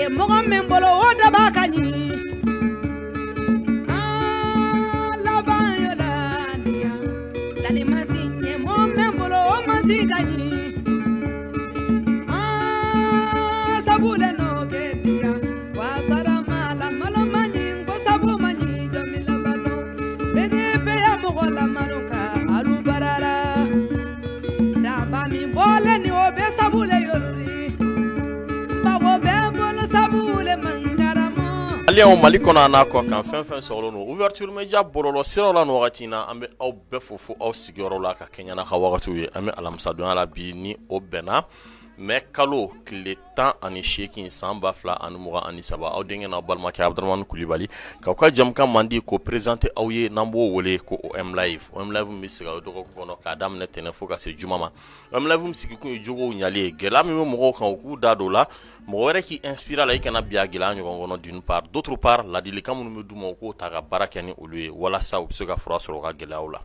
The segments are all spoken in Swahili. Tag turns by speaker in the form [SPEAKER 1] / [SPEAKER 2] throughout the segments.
[SPEAKER 1] ye mɔgɔ min bolo o dɔ b'a ka ɲini
[SPEAKER 2] Malien Mali kɔnɔ a n'a kɔ kan fɛn fɛn sɔrɔlen no ouverture média bɔlɔlɔ siraw la nin wagati na an bɛ aw bɛɛ fo fo aw sigiyɔrɔ la ka kɛɲɛ n'a ka wagatiw ye an bɛ alamisadonya la bi ni o bɛnna Mè kalou kile tan ane shekin san baf la ane mou ane saban. A ou denye nan bal maki abdranman kou li bali. Ka ou ka jamkan mandi ko prezante a ouye nambou wole ko OM Live. OM Live ou misi ga ou do kono ka dam net ene fokase Jumaman. OM Live ou misi ki kou yu jougo ou nyalie. Gela mi mou mou kono kono kou dadou la. Mou were ki inspira la ikena e biya gela ane kono kono din par. Doutrou par la di likan moun mou mou dou mou kono ta ga barak yane ou lue. Wala sa ou psika frasol wala gela ou la.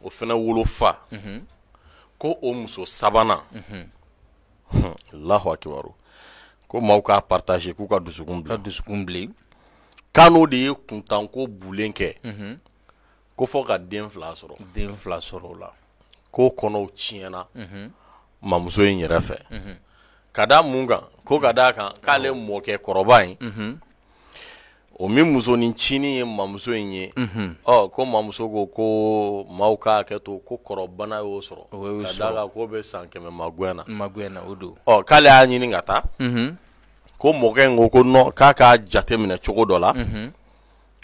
[SPEAKER 2] o fana wolofa mhm. ko o muso sabanan mhm. allahu akibaru ko maaw k'a partage k'u ka dusukun bila dusukun bilen kano de ye kuntanko bulen kɛ mhm. ko fɔ ka den fila sɔrɔ den fila sɔrɔ o la k'o kɔnɔw tiɲɛna mamuso in yɛrɛ fɛ ka da mun kan ko ka da kan k'ale mɔkɛ kɔrɔba in o min musoninncinin ye mamuso in ye ɔ mhm. ah, ko mamuso ko ko maaw k'a kɛ to ko kɔrɔbana y'o sɔrɔ ka da kan k'o bɛ san kɛmɛ magɛn na magɛn na o don ɔ ah, k'ale y'a ɲini ka taa ko mɔkɛ in ko ko nɔ k'a k'a jate minɛ cogo dɔ la mhm.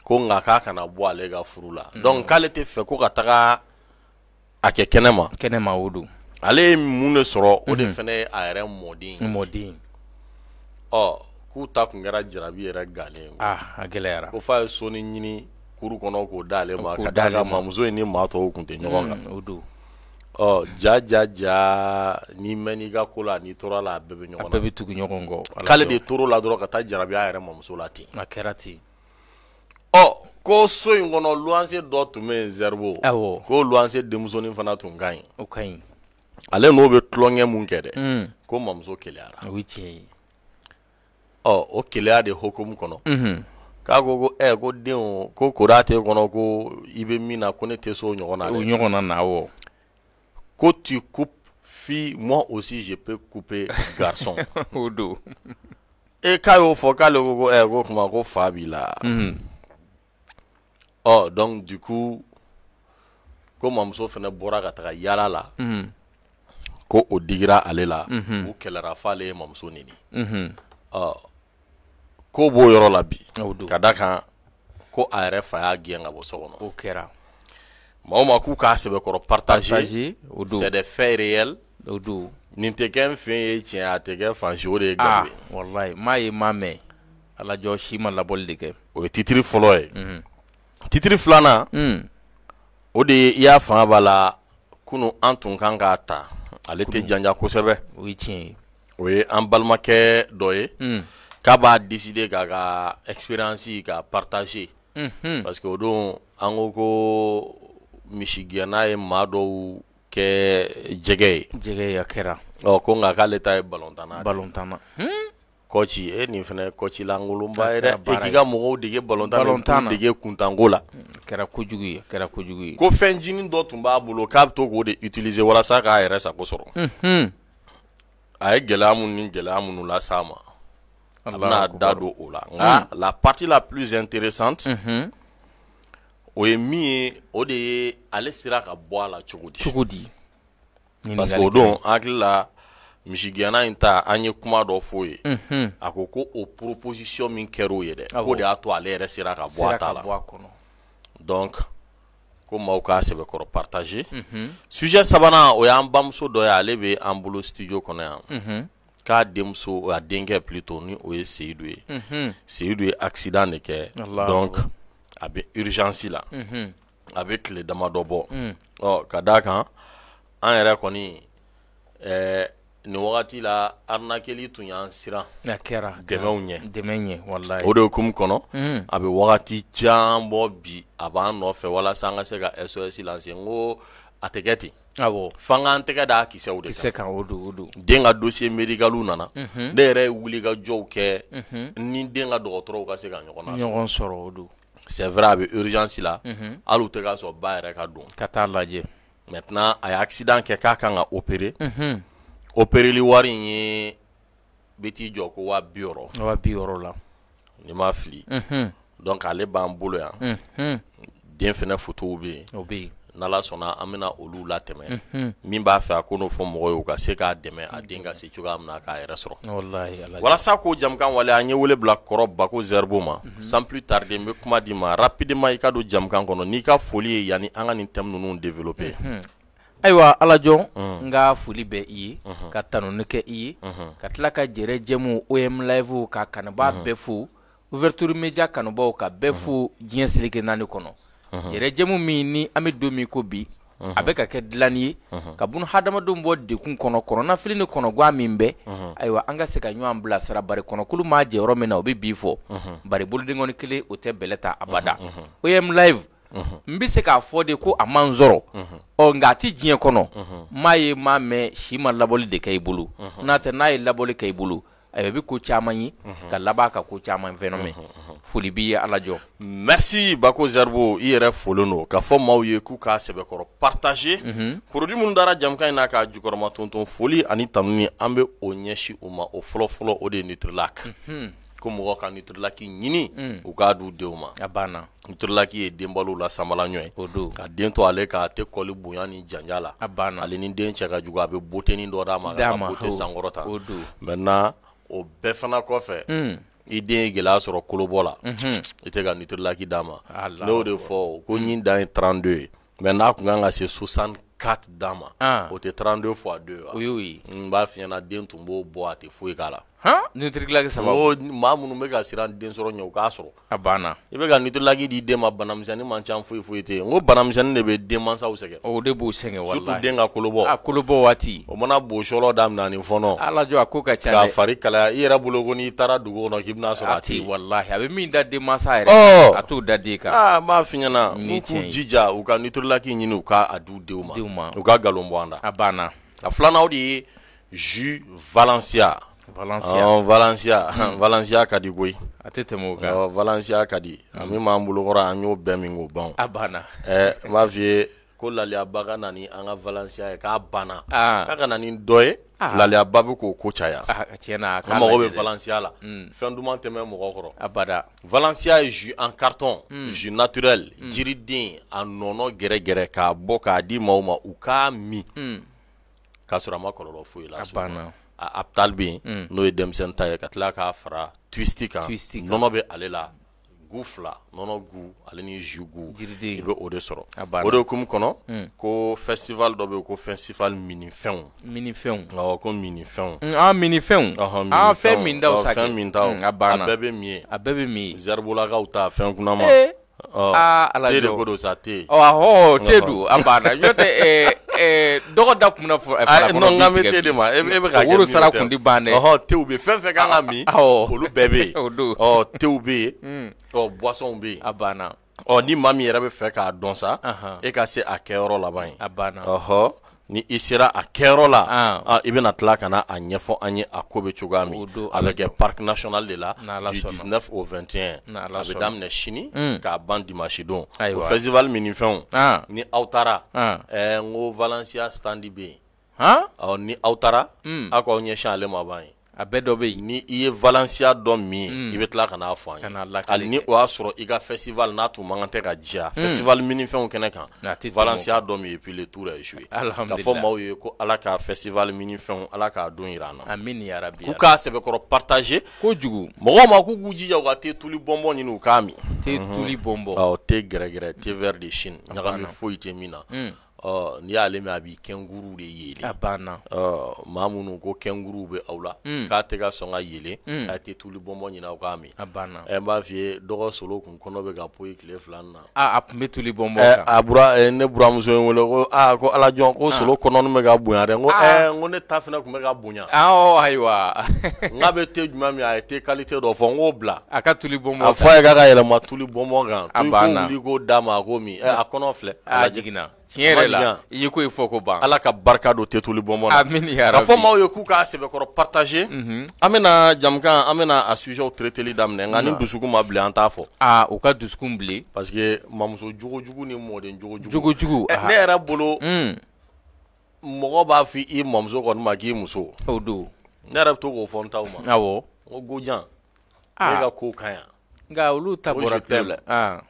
[SPEAKER 2] ko nka k'a kana bɔ ale ka furu la mhm. donc k'ale tɛ fɛ ko ka taga a kɛ kɛnɛma kɛnɛma o don ale ye mun de sɔrɔ o de fana ye a yɛrɛ mɔden ye mɔden ɔ k'u ta kun kɛra jarabi yɛrɛ galen ye ah a gɛlɛyara ko f'a ye soni ɲini kuru kɔnɔ k'o d'ale ma ka d'a kan maamuso in ni maa tɔw tun tɛ ɲɔgɔn kan mm, o don ɔ ja ja ja n'i mɛn'i ka ko la n'i tora la a bɛɛ bɛ ɲɔgɔn na a bɛɛ bɛ tugu ɲɔgɔn kɔ k'ale de tor'o la dɔrɔn ka taa jarabi a yɛrɛ mamuso la ten a kɛra ten ɔ ko so in kɔnɔ luwanse dɔ tun bɛ yen zɛribo awɔ ko luwanse denmusonin fana tun ka ɲi o ka ɲi ale n'o bɛ tulonkɛ mun kɛ dɛ mm. ko mamuso keleyara o ye tiɲɛ ye ɔ o keleya de hokumu kɔnɔ k'a ko ko ɛ ko denw ko kora t'e kɔnɔ ko i bɛ min na ko ne tɛ se o ɲɔgɔn na dɛ o ɲɔgɔn na na awɔ ko tu coupes fille moi aussi je peux couper garçon o don e k'a y'o fɔ k'ale ko ko ɛ ko kuma ko fa b'i la ɔ donc du coup ko mamuso fana bɔra ka taga yaala la ko o digira ale la u kɛlɛra f'ale ye mamuso nini ɔ. Kou bou yor la bi, kada kan, kou aere faya gyan nga bo sa wono. Ou kera. Ma ou ma kou ka sebe koro partaje, se de fey reyel, nin teken fin yi tjen a teken fanshi ou de gabe. Ou ray, ma yi e ma me, ala djo shiman la bol de ke. Ouye, titriflo yi. E. Mhm. Titriflo anan, mm. oude ya fanyabala kounou antoun kangata, ale te djanjan kosebe. Ouye, anbal makè doye, ouye. Mm. k'a b'a décidé k'a ka expérience k'a partager mm -hmm. parce que o don an ko ko misigiyana ye maa dɔw kɛ jɛgɛ ye jɛgɛ ye kɛra ɔ ko nka k'ale ta ye balontanna balontanna hmm? kɔci e nin fɛnɛ kɔci lankolonba ye dɛ e k'i ka mɔgɔw dege balontan dege kuntanko la hmm, kɛra kojugu ye kɛra kojugu ye ko fɛn jinin dɔ tun b'a bolo k'a bɛ to k'o de utiliser walasa k'a yɛrɛ sago sɔrɔ mhm. a ye gɛlɛya minnu ni gɛlɛya minnu las'a ma an bɛna da don o la nka hmm. la partie la plus intéressante mhm. o ye min ye o de ye ale sera ka bɔ a la cogo di
[SPEAKER 3] cogo di parce que o don an
[SPEAKER 2] hakili la misigɛnna in ta an ye kuma dɔ f'o ye mhm. a ko ko o proposition min kɛr'o ye dɛ k'o de y'a to ale yɛrɛ sera ka bɔ a ta la donc ko maaw k'a sɛbɛkɔrɔ partage mhm. sujet sabanan o y'an bamuso dɔ ye ale bɛ an bolo studio kɔnɔ yan. k'a denmuso a denkɛ plutôt ni o ye Seyidu ye Seyidu accident de donc a bɛ urgence la a bɛ tile damadɔ bɔ mm. ɔ ka d'a kan wagati la arnaqueli tun a de hukumu kɔnɔ mm. a bɛ wagati bi a b'an nɔfɛ walasa an ka se ka SOS awɔ fanga an tɛgɛ da kisɛw de kisɛ kan o do o do. den ka dosiye médical nana ne yɛrɛ ye wulikajɔw kɛ ni den ka dɔgɔtɔrɔw ka se ka ɲɔgɔn ɲɔgɔn sɔrɔ o don c'est vrai a bɛ urgence la hali u tɛ k'a sɔrɔ ba yɛrɛ ka don ka taa lajɛ maintenant a ye accident kɛ k'a kan ka opérer opéréli wari in ye bɛ t'i jɔ ko waa bi wɔɔrɔ waa bi wɔɔrɔ la ni ma fili donc ale b'an bolo yan den fana photos bɛ yen o bɛ yen n'Ala sɔnna an bɛna olu latɛmɛ, min b'a fɛ a ko n'o fɔ mɔgɔ ye u ka se k'a dɛmɛ a den ka se cogoya mina k'a yɛrɛ sɔrɔ, walasa k'o jamukan waleya an ye wele bila kɔrɔ Bako Zerbo ma sans plus tarder n be kuma d'i ma rapidement i ka don jamukan kɔnɔ n'i ka foli ye yani an ka nin thème nunu développer
[SPEAKER 3] ayiwa Alajɔn n
[SPEAKER 2] ka foli bɛ i ye ka tanuni
[SPEAKER 3] kɛ i ye ka tila ka jɛrɛ jɛmu OM live ka kanuba bɛɛ fo ouverture média kanubaw ka bɛɛ fo diɲɛ seleke naani kɔnɔ yɛrɛjɛmu min ni an bɛ don min ko bi a bɛ ka kɛ dilanni ye ka bun hadamadenw bɔ dekun kɔnɔ kɔnɔnafili ni kɔnɔguwa min bɛɛ ayiwa an ka se ka ɲɔgɔn bilasira bari kɔnɔkulu m'a jɛyɔrɔ min na o bɛ bi fɔ bari bolodenkɔni kelen o tɛ bɛlɛ ta abada om live n bɛ se k'a fɔ de ko a man sɔrɔ ɔ nka a ti diɲɛ kɔnɔ m'a ye m'a mɛn si ma labɔli de kɛ i bolo n'a tɛ n'a ye labɔli kɛ i bolo a bi ko caman ye mhm. ka laban ka ko caman fɛnɛ mɛn
[SPEAKER 2] foli b'i ye ala jɔ merci bako zerbo i yɛrɛ folon don ka fɔ maaw ye k'u k'a sɛbɛkɔrɔ partage mhm. produit minnu dara jamukan in n'a ka jukɔrɔma tonton foli ani tanu ni an bɛ o ɲɛsi o ma o fɔlɔfɔlɔ o de ye nutrilak mhm. ko mɔgɔ ka nutrilaki ɲini u k'a di u denw ma a banna nutrilaki ye den balo la samala ɲɔ o don ka den to ale ka tɛ kɔli bonya ni janja la a banna ale ni den cɛ ka jugu a bɛ botenin dɔ d'a ma a ka bote sankɔrɔta o don maintenant o bɛɛ fana kɔfɛ i den ye gɛlɛya sɔrɔ kolobɔ la i tɛ ka nitrilaki d'a ma n'o de fɔ ko ɲin dan ye 32 ye mɛ n'a tun kan ka se 64 d'a ma ah. o tɛ 32 fois 2 ye wa n b'a f'i ɲɛna den tun b'o bɔ a tɛ foyi k'a la nitirilaki saba o maa minnu bɛ ka siran den sɔrɔ ɲɛ o k'a sɔrɔ a banna i bɛ ka nitirilaki di den ma banamisɛnnin man ca foyi foyi tɛ yen n ko banamisɛnnin oh, de bɛ denmansaw o de b'o sɛgɛn ah, walayi surtout den ka kolobɔ a kolobɔ waati o mana bo sɔlɔ daminɛ ani fɔnɔ ala jɔ a ko ka ca k'a fari kalaya i yɛrɛ bolo ko n'i taara dugu kɔnɔ k'i bɛna sɔrɔ a tɛ yen a bɛ min da denmansa yɛrɛ oh! a t'o da den kan aa ah, n b'a f'i ɲɛna k'u jija u ka nitirilaki ɲini u k'a di denw ma u ka nkalon bɔ an na a banna a filanan de ye jus valencia Valencia ɔ oh, Valencia hmm. Valencia ka di koyi a tɛ Valencia ka hmm. Ami a min b'an bolokɔrɔ an y'o bɛɛ min k'o ban o a ko Laliaba ka ni Valencia e k'a banna Ah. k'a ka na ni dɔ ye k'o kocha ya. Ah. tiɲɛna Kama k'a Valencia la unhun hmm. fɛn duman tɛ abada ah, Valencia ye en carton jus naturel jiriden anono nɔnɔ gɛrɛgɛrɛ k'a bɔ k'a di maaw ma u k'a min k'a ma ab taal bɛ mm. yen n'o ye denmisɛnnin ta ye ka k'a fara twisti kan nɔnɔ bɛ ale la gufla, fila no gu ale ni zu gu i bɛ o de sɔrɔ o de hukumu kɔnɔ ko festival dɔ bɛ ko festival minifɛnw minifɛnw awɔ ko minifɛnw an
[SPEAKER 3] minifɛnw mm, ɔhɔn minifɛnw fɛn min taw fɛn min taw a banna a bɛɛ
[SPEAKER 2] bɛ min ye a bɛɛ bɛ min ye zɛribolakaw ta fɛn alajo te de sa te ɔ oh, ahɔ oh, oh, eh, eh, eh, ah, te do a banna n'o tɛ ɛɛ ɛɛ dɔgɔ da kun na fara kɔnɔ bi tigɛ bi te de ma e bɛ ka kɛ min ye woro sara kun ti Oh, dɛ ɔhɔ tew bɛ fɛn fɛn kan ka min olu bɛɛ bɛ yen o don ɔ tew ni maa min yɛrɛ bɛ k'a dɔn e ka se a kɛyɔrɔ laban ye a banna ɔhɔ. ni i sera a kɛyɔrɔ la ah. ah. i bɛna tila ka na a ɲɛfɔ an ye a ko bɛ cogoya min a bɛ kɛ parc national de la du 19 au 21 a bɛ daminɛ sini mm. k'a ban dimanche don o festival min ni fɛnw ah. ni aw taara ah. eh, n ko valencia standi bɛ yen ni aw taara mm. aw k'aw ɲɛsin ale ma ban ye a bɛɛ dɔ bɛ yen ni i ye valansiya dɔ min mm. i bɛ tila ka n'a fɔ an ye hali ni o y'a sɔrɔ i ka festival n'a tun man kan tɛ ka diya mm. festival minifɛnw kɛnɛ kan valansiya dɔ min ye puis le tour est joué ka fɔ maaw ye ko ala ka festival minifɛnw ala k'a don yira an na amini yarabi k'u k'a sɛbɛkɔrɔ partager kojugu mɔgɔw ma k'u k'u jija u ka thé tuli bɔnbɔn ɲini u k'a min te tuli bɔnbɔn awɔ thé gɛrɛgɛrɛ thé vert de Chine ɲagami foyi tɛ min na hmm. Uh, ni y'ale mɛn a b'i kɛnguru de yeele a banna uh, maa minnu ko kɛnguru bɛ aw la mm. k'a tɛ ka sɔn ka yeele mm. k'a tɛ tulu bɔnbɔn ɲini aw k'a min a banna ɛ n b'a f'i ye dɔgɔ solo kun kɔnɔ bɛ ka poyi tile fila na a a tun bɛ tulu bɔnbɔn kan a bura ɛ ne buramuso ye n wele ko aa ko ala jɔn ko ah. solo kɔnɔni bɛ ka bonya dɛ n ko ah. ɛ n ko ne ta fana tun bɛ ka bonya awɔ ayiwa n k'a bɛ te jumɛn min a ye te kalite dɔ fɔ n k'o bila a ka tulu bɔnbɔn kan a fɔ a ye k'a ka yɛlɛma tulu bɔnbɔn kan a banna to k'o d'a ma a k'o min ɛ a kɔnɔ filɛ a jiginna tiɲɛ yɛrɛ la i ye ko in fɔ ko ban ala ka barika don tɛtuli bɔnbɔn na amini ya ka fɔ maaw ye k'u k'a sɛbɛkɔrɔ partagé unhun an bɛna jamukan an bɛna a sujet traiteli daminɛ nka ni dusukun ma bilen an t'a fɔ aa u ka dusukun bilen parce que mamuso jogojugu ni mɔden jogojugu jogojugu ne eh, yɛrɛ bolo mɔgɔ mm. b'a fi i mamuso kɔni ma k'i muso o don ne yɛrɛ bɛ to k'o fɔ n taw ma awɔ n ko gojan e ka ko kan yan nka olu ta bɔra tulo la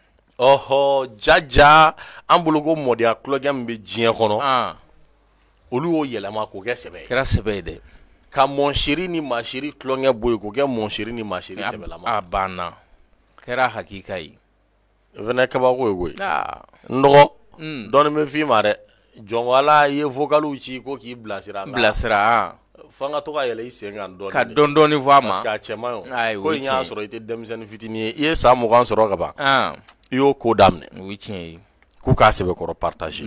[SPEAKER 2] ɔhɔ jaja an bolo ko mɔdiya kulɔkɛ min bɛ diɲɛ kɔnɔ ah. olu y'o yɛlɛma k'o kɛ sɛbɛ ye kɛra sɛbɛ ye dɛ ka mɔnseri ni maseri kulɔnkɛ bɔ yen k'o kɛ mɔnseri ni maseri sɛbɛlama a banna kɛra hakika ye o fana kabako ye koyi n dɔgɔ mm. dɔɔnin bɛ f'i ma dɛ jɔnkala ye vokaliw ci ko k'i bilasira bilasira f'an ka to ka yɛlɛ i sen kan dɔɔnin ka dɔɔnin dɔɔnin fɔ a ma parce que a cɛ man ɲi ko in y'a sɔrɔ i tɛ denmisɛnnin fitinin ye i ye san mugan sɔrɔ ka ban ah. y'o ko daminɛ o ye tiɲɛ ye k'u k'a sɛbɛkɔrɔ partage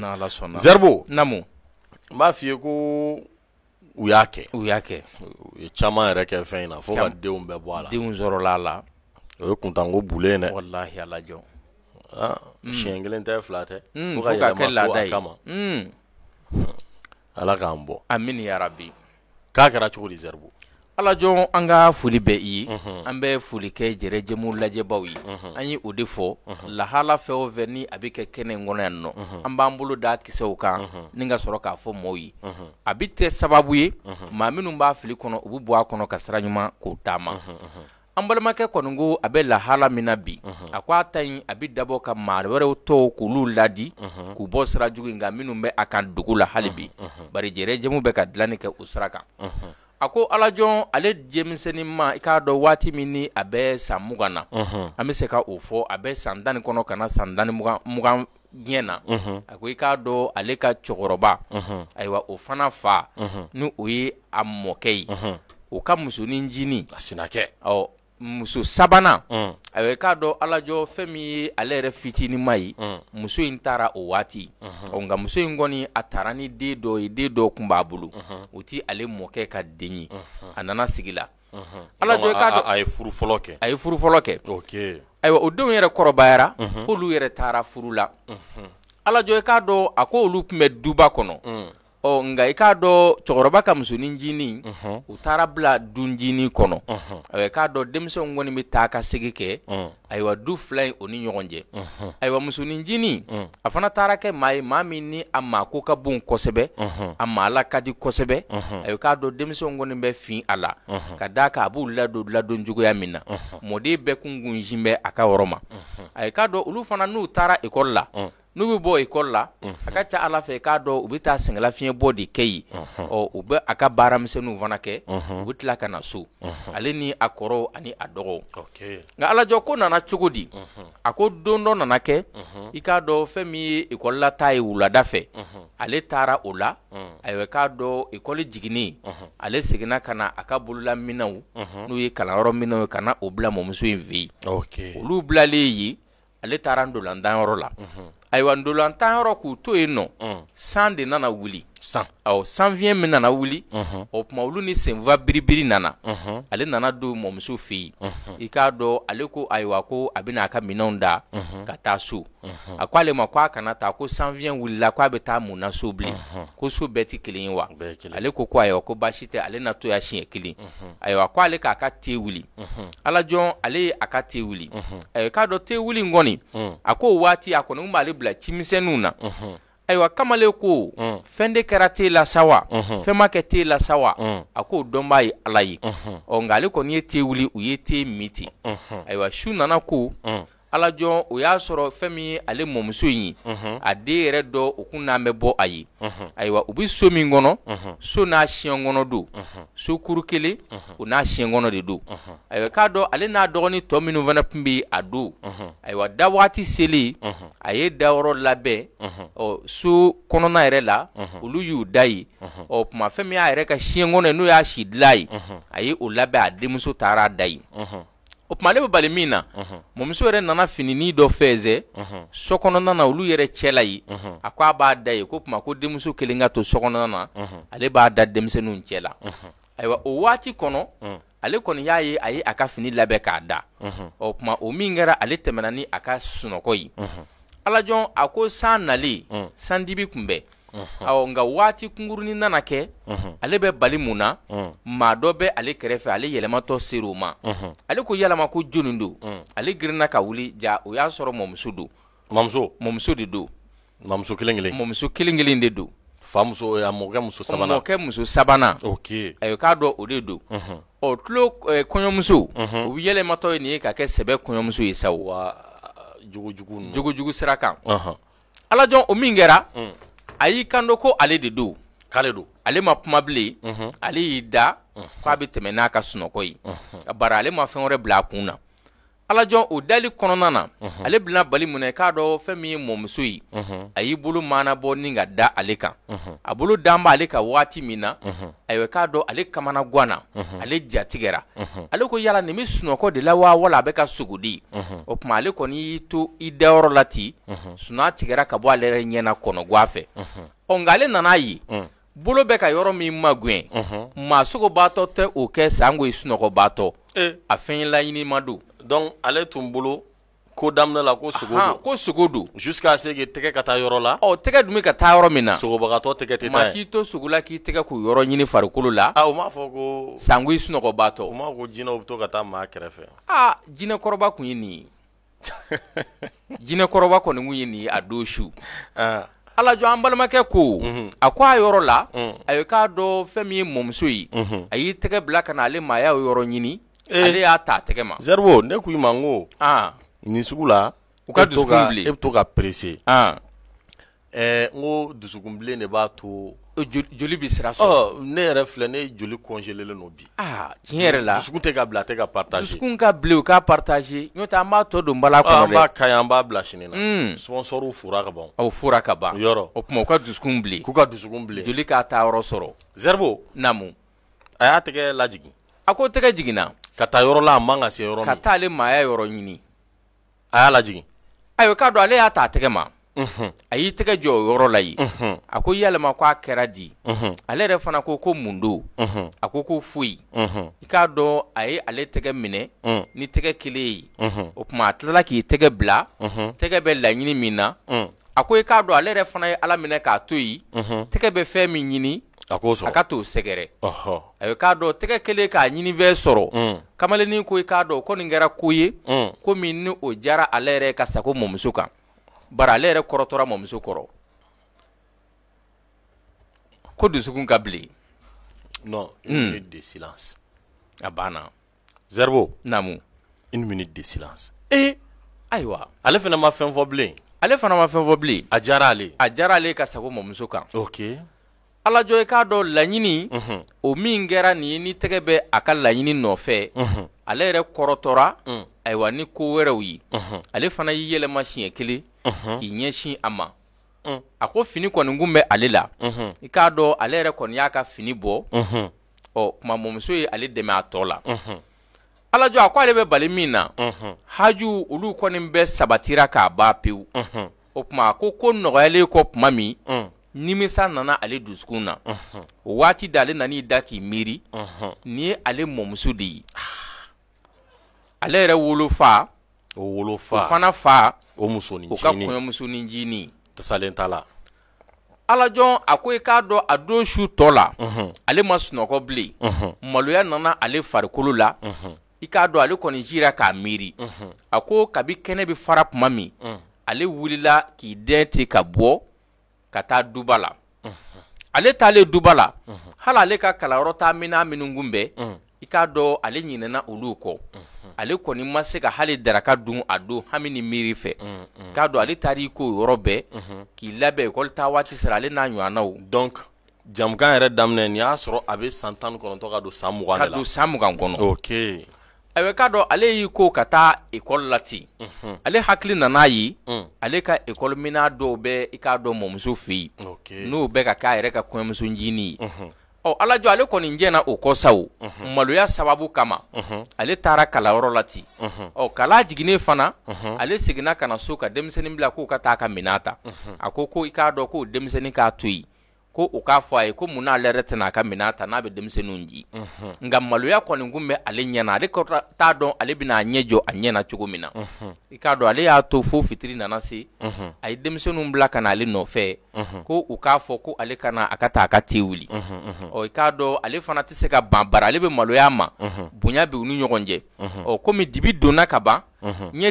[SPEAKER 2] zerbo namu n f'i ko uyake uyake kɛ u y'a kɛ u na fo ka denw bɛɛ bɔ a la denw sɔrɔla a la o ye kuntanko bulen dɛ walahi ala jɔ ah mm. kelen tɛ fila tɛ mm, ka yɛlɛma so a kama mm. ala gambo amin ya yarabi k'a kɛra
[SPEAKER 3] cogo zerbo jɔn an ka foli bɛ i ye an bɛ foli kɛ jɛrɛ jɛmu lajɛbaw ye an ye o de fɔ lahala fɛ o fɛ ni a bɛ kɛ kɛnɛ in kɔnɔ yan nɔ an b'an bolo da kisɛw kan ni ka sɔrɔ k'a fɔ maaw ye a bi tɛ sababu ye maa minnu b'a fili kɔnɔ u bɛ bɔ a kɔnɔ ka sira ɲuman k'o tama an balimakɛ kɔni ko a bɛ lahala min na bi a ko a ta in a bi dabɔ ka maa wɛrɛw tɔw k'olu ladi k'u bɔ sira jugu in kan minnu bɛ a kan dugu la hali bi bari jɛrɛ jemu bɛ ka dilanni kɛ o sira kan a ko alajɔn ale jɛmisɛnninma i k'a dɔ waati min ni a bɛ san mugan na an be se ka o fɔ a bɛ san tan kɔnɔ kana san tan ni mugan diɲɛ na a ko i k'a dɔ ale ka cɛkɔrɔba ayiwa o fana fa ni o ye a mɔkɛ ye o ka musonin jini a sinakɛ ɔ muso sabanan mm. a bɛ k'a dɔn alajɔ fɛn min ye ale yɛrɛ fitininma ye mm. muso in taara o waati mm-hmm. nka muso in kɔni e mm-hmm. mm-hmm. a taara ni den dɔ ye den dɔ tun b'a bolo o ti ale mɔkɛ ka den ye a nana sigi la
[SPEAKER 4] alajɔ k'a dɔn
[SPEAKER 3] a ye furu fɔlɔ kɛ a ye furu fɔlɔ kɛ ayiwa o denw yɛrɛ kɔrɔbayara f'olu yɛrɛ taara furu la alajɔ k'a dɔn a ko olu tun bɛ duba kɔnɔ ɔ nka i k'a dɔn cɛkɔrɔba ka musonin ncinin u taara bila du ncinin kɔnɔ ayiwa i k'a dɔn denmisɛnw kɔni bɛ taa ka segin kɛ ayiwa du fila in o ni ɲɔgɔn cɛ ayiwa musonin ncinin a fana taara kɛ maa ye maa min ni a maa ko ka bon kosɛbɛ a maa la ka di kosɛbɛ ayiwa i k'a dɔn denmisɛnw kɔni bɛ fin a la ka d'a kan a b'u ladon ladon cogoya min na mɔden bɛɛ kun kun sin bɛ a ka yɔrɔ ma ayiwa i k'a dɔn olu fana n'u taara ekɔli la n'u bɛ bɔ ekɔli la a ka ca ala fɛ i k'a dɔn u bɛ taa sɛgɛnla fiɲɛ bɔ de kɛ yen ɔ u bɛ a ka baaramisɛnninw fana kɛ u bɛ tila ka na so ale ni a kɔrɔw ani a dɔgɔw nka alajɔ ko nana cogo di a ko don dɔ nana kɛ i k'a dɔn fɛn min ye ekɔlilata ye wulada fɛ ale taara o la ayiwa k'a dɔn ekɔli jiginnen ale seginna ka na a ka bololaminɛw n'u ye kalanyɔrɔ minɛw ye ka na o bila mɔmuso in fɛ yen olu bilalen yen ale taara ndolantanyɔrɔ la ayiwa ndolantan yɔrɔ k'u to yen nɔ san de nana wuli. san awɔ sanfiyɛn min nana wuli mhm. o tuma olu ni senfa biribiri nana mhm. ale nana don mɔmuso fɛ yen i k'a dɔn ale ko ayiwa ko mhm. a bɛna a ka minɛnw da ka taa so a ko ale ma ko a kana taa ko sanfiyɛn wulila ko a bɛ taa mun na so bilen ko so bɛɛ tɛ kelen ye wa ale ko ko ayiwa ko baasi tɛ ale na to ya siɲɛ kelen ayiwa ko ale k'a ka te wuli alajɔn ale ye a ka te wuli ayiwa i k'a dɔn te wuli in kɔni a k'o waati a kɔni tun b'ale bila cimisɛnninw na. ayiwa kamale ko mm. fɛn de kɛra te la sa wa mm-hmm. fɛn ma kɛ te la sa wa mm. a k'o dɔn ye ala ye mm-hmm. ɔ nka ale kɔni ye te wuli u ye te min ten mm-hmm. ayiwa su nana ko mm. alajɔ o y'a sɔrɔ fɛn min ye ale mɔmuso mhm. in ye a den yɛrɛ dɔ o kun n'an bɛ bɔ a ye ayiwa mhm. u bɛ so min mhm. kɔnɔ so n'a siɲɛ kɔnɔ don so kuru kelen o n'a siɲɛ kɔnɔ de don ayiwa k'a dɔn ale n'a dɔgɔnin tɔ minnu fana tun bɛ a don ayiwa da waati selen a ye dayɔrɔ labɛn ɔ so kɔnɔna yɛrɛ la olu y'u da ye ɔ tuma fɛn min y'a yɛrɛ ka siɲɛ kɔnɔ n'o y'a si dilan ye a ye o labɛn a denmuso taara da ye. o tuma ale bɛ bali min na mɔmuso yɛrɛ nana fininin dɔ fɛnsɛ so kɔnɔna na olu yɛrɛ cɛla ye a ko a b'a da ye ko tuma ko denmuso kelen ka to so kɔnɔna na ale b'a da denmisɛnninw cɛ la ayiwa o waati kɔnɔ ale kɔni y'a ye a ye a ka fini labɛn k'a da o tuma o min kɛra ale tɛmɛna ni a ka sunɔgɔ ye alajɔn a ko san nalen sandibi kunbɛn awɔ nka waati kunkurunin nana kɛ ale bɛ bali mun na maa dɔ bɛ ale kɛrɛfɛ ale yɛlɛmatɔ ser'o ma ale ko yalama ko joni don ale girinna ka wuli ja o y'a sɔrɔ mɔmuso don mɔmuso mɔmuso de don mɔmuso kelen kelen mɔmuso kelen kelen de don famuso a mɔkɛ muso sabanan mɔkɛ muso sabanan ok ayi k'a dɔn o de don ɔ tulo kɔɲɔmuso o bɛ yɛlɛmatɔ ye nin ye ka kɛ sɛbɛ kɔɲɔmuso ye sa o wa jogojugu ninnu jogojugu sira kan alajɔn o min kɛra mm. a y'i kanto ko ale de don k'ale don ale ma kuma bilen ale y'i da k'a bɛ tɛmɛ n'a ka sunɔgɔ ye bari ale ma fɛn wɛrɛ bila a kun na alajɔ o dali kɔnɔna na ale bilana bali mun na i k'a dɔn fɛn min ye mɔmuso ye a y'i bolo manabɔ ni ka da ale kan a bolo dan b'ale kan waati min na ayiwa k'a dɔn ale kamana guwan na ale jatigɛra ale ko yala nin bɛ sunɔgɔ de la wa wala a bɛ ka sogo de o tuma ale kɔni y'i to i dayɔrɔ la ten sunɔgɔ tigɛra ka bɔ ale yɛrɛ ɲɛ na kɔnɔguwa fɛ ɔ nka ale nan'a ye bolo bɛ ka yɔrɔ min magɛn maa sogobaatɔ tɛ o kɛ sango ye sunɔgɔbaatɔ e. a fɛn laɲini ma don donc ale tun bolo
[SPEAKER 2] ko daminɛ la ko sogo don ko sogo don jusqu'à ce que tɛgɛ oh, ah, ka taa ah, ah. mhm. yɔrɔ la ɔ mhm. tɛgɛ dun bɛ ka taa yɔrɔ min na sogobagatɔ tɛgɛ tɛ taa yen maa t'i
[SPEAKER 3] to sogo la k'i tɛgɛ k'o yɔrɔ ɲini farikolo
[SPEAKER 2] la a u m'a fɔ ko sango
[SPEAKER 3] i sunɔgɔbaatɔ u m'a fɔ ko jinɛw bɛ to ka taa maa kɛrɛfɛ aa jinɛkɔrɔba tun ye nin ye kɔrɔba kɔni tun ye nin ye a don su mhm. alajɔ an balimakɛ ko a ko a yɔrɔ la a ye k'a dɔn fɛn min ye mɔmuso ye a y'i tɛgɛ bila ka na ale maaya o yɔrɔ ɲini Eh. ale y'a ta tɛgɛ ma
[SPEAKER 2] zɛriwo ne k'i ma ko nin sugu la u ka dusukun e bɛ to ka pressé ɛɛ n ko dusukun de b'a to joli bɛ sira sɔrɔ oh, ne yɛrɛ filɛ ne joli congelé don bi aa ah, tiɲɛ yɛrɛ la dusukun tɛ ka bila a tɛ ka partager dusukun
[SPEAKER 3] ka bilen ah, hmm. u k'a partager n'o tɛ an b'a tɔ don bala kɔnɔ dɛ an b'a ka
[SPEAKER 2] an b'a bila sini na sponsors fora ka ban aw fora ka ban yɔrɔ o tuma
[SPEAKER 3] u ka dusukun bilen k'u ka dusukun bilen joli k'a taa yɔrɔ sɔrɔ zɛribo naamu a y'a tɛgɛ lajigin a ko tɛgɛ jiginna ka taa yɔrɔ la a man ka se yɔrɔ min ka taa ale maaya yɔrɔ ɲini a y'a lajigin ayiwa k'a dɔn ale y'a ta a tɛgɛ ma mhm. a y'i tɛgɛ jɔ o yɔrɔ la yen mhm. a ko yalima ko a kɛra di mhm. ale yɛrɛ fana ko ko mun do a ko ko foyi i k'a dɔn a ye ale tɛgɛ minɛ ni tɛgɛ kelen ye o tuma a tilala k'i tɛgɛ bila tɛgɛ bɛ laɲini min na a ko i k'a dɔn ale yɛrɛ fana ye ala minɛ k'a to yen tɛgɛ bɛ fɛn min ɲini a k'o sɔrɔ a ka t'o sɛgɛrɛ a k'a dɔn tɛgɛ kelen k'a ɲinifɛn sɔrɔ mm. kamalennin ko i k'a dɔn ko nin kɛra ko ye mm. ko min ni o diyara ale yɛrɛ ka sago mɔmuso kan bari ale yɛrɛ kɔrɔtɔra mɔmuso kɔrɔ ko dusukun ka bilen non
[SPEAKER 2] une mm. minute de silence a banna zerbo naamu une minute de silence ee ayiwa ale fana ma fɛn fɔ bilen ale fana ma fɛn fɔ bilen a diyara ale a diyara ale ka
[SPEAKER 3] sago mɔmuso kan ok alajɔ i k'a dɔn laɲini mm -hmm. o min kɛra nin ye ni tɛgɛ bɛ a ka laɲini nɔfɛ mm -hmm. ale yɛrɛ kɔrɔtɔra mm. ayiwa ni ko wɛrɛw ye -hmm. ale fana y'i yɛlɛma siɲɛ kelen k'i ɲɛsin a ma mm. a ko fini kɔni kun bɛ ale la i k'a dɔn ale yɛrɛ kɔni y'a ka fini bɔ ɔ kuma mɔmuso ye ale dɛmɛ a tɔ la alajɔ a ko ale bɛ bali min na mhm. haju olu kɔni bɛ sabatira k'a ba pewu mhm. o kuma a ko ko nɔgɔyalen kɔ kuma min mhm. nimisa nana ale dusukun na o waati da ale nan'i da k'i miiri ni ye ale mɔmuso de ye ale yɛrɛ wolofa o wolofa o fana fa o musonin o ka kɔɲɔmusonin musonin ncinin tasalen t'a la alajɔn a ko i k'a dɔn a don su tɔ la ale ma sunɔgɔ bilen maloya nana ale farikolo la i k'a dɔn ale kɔni jira k'a miiri a ko kabi kɛnɛ bɛ fara tuma min ale wulila k'i den ten ka bɔ ka taa duba la ale taalen duba la hali ale ka kalanyɔrɔ taa minan minnu kun bɛn i k'a dɔn ale ɲinɛna olu kɔ ale kɔni ma se ka hali daraka dun a don hami ni miiri fɛ k'a dɔn ale taar'i ko yɔrɔ bɛɛ k'i labɛn ekɔli taa waati
[SPEAKER 2] sera ale n'a ɲɔgɔnnaw. donc jamukan yɛrɛ daminɛ nin y'a sɔrɔ a bɛ san tan ni kɔnɔntɔn ka don san mugan de la ka don san mugan kɔnɔ. ok a bɛ k'a ale y'i ko ka taa ekɔli la ten
[SPEAKER 3] ale hakili nan'a ye mm. ale ka ekɔli mina dɔw bɛ i k'a dɔn mɔmuso fɛ yen n'o bɛ ka k'a yɛrɛ ka kɔɲɔmuso ye ɔ alajɔ ale kɔni jɛna o kɔ maloya sababu kama ale taara kalayɔrɔ la ten ɔ kala jiginnen fana ale seginna ka na so ka denmisɛnnin bila k'u ka taa ka minan ta a ko ko i k'a dɔn k'o denmisɛnnin k'a to yen ko u k'a fɔ a ye ko mun n'ale yɛrɛ tɛna a ka minɛn ta n'a bɛ denmisɛnninw ji nka maloya kɔni kun bɛ ale ɲɛna ale t'a dɔn ale bɛna a ɲɛ jɔ a ɲɛna cogo min na i k'a dɔn ale y'a to fo fitiri nana se a ye denmisɛnninw bila ka na ale nɔfɛ ko u k'a fɔ ko ale kana a ka taa a ka te wuli ɔ i k'a dɔn ale fana tɛ se ka ban bara ale bɛ maloya ma bonya bɛ u ni ɲɔgɔn cɛ ɔ komi dibi donna ka ban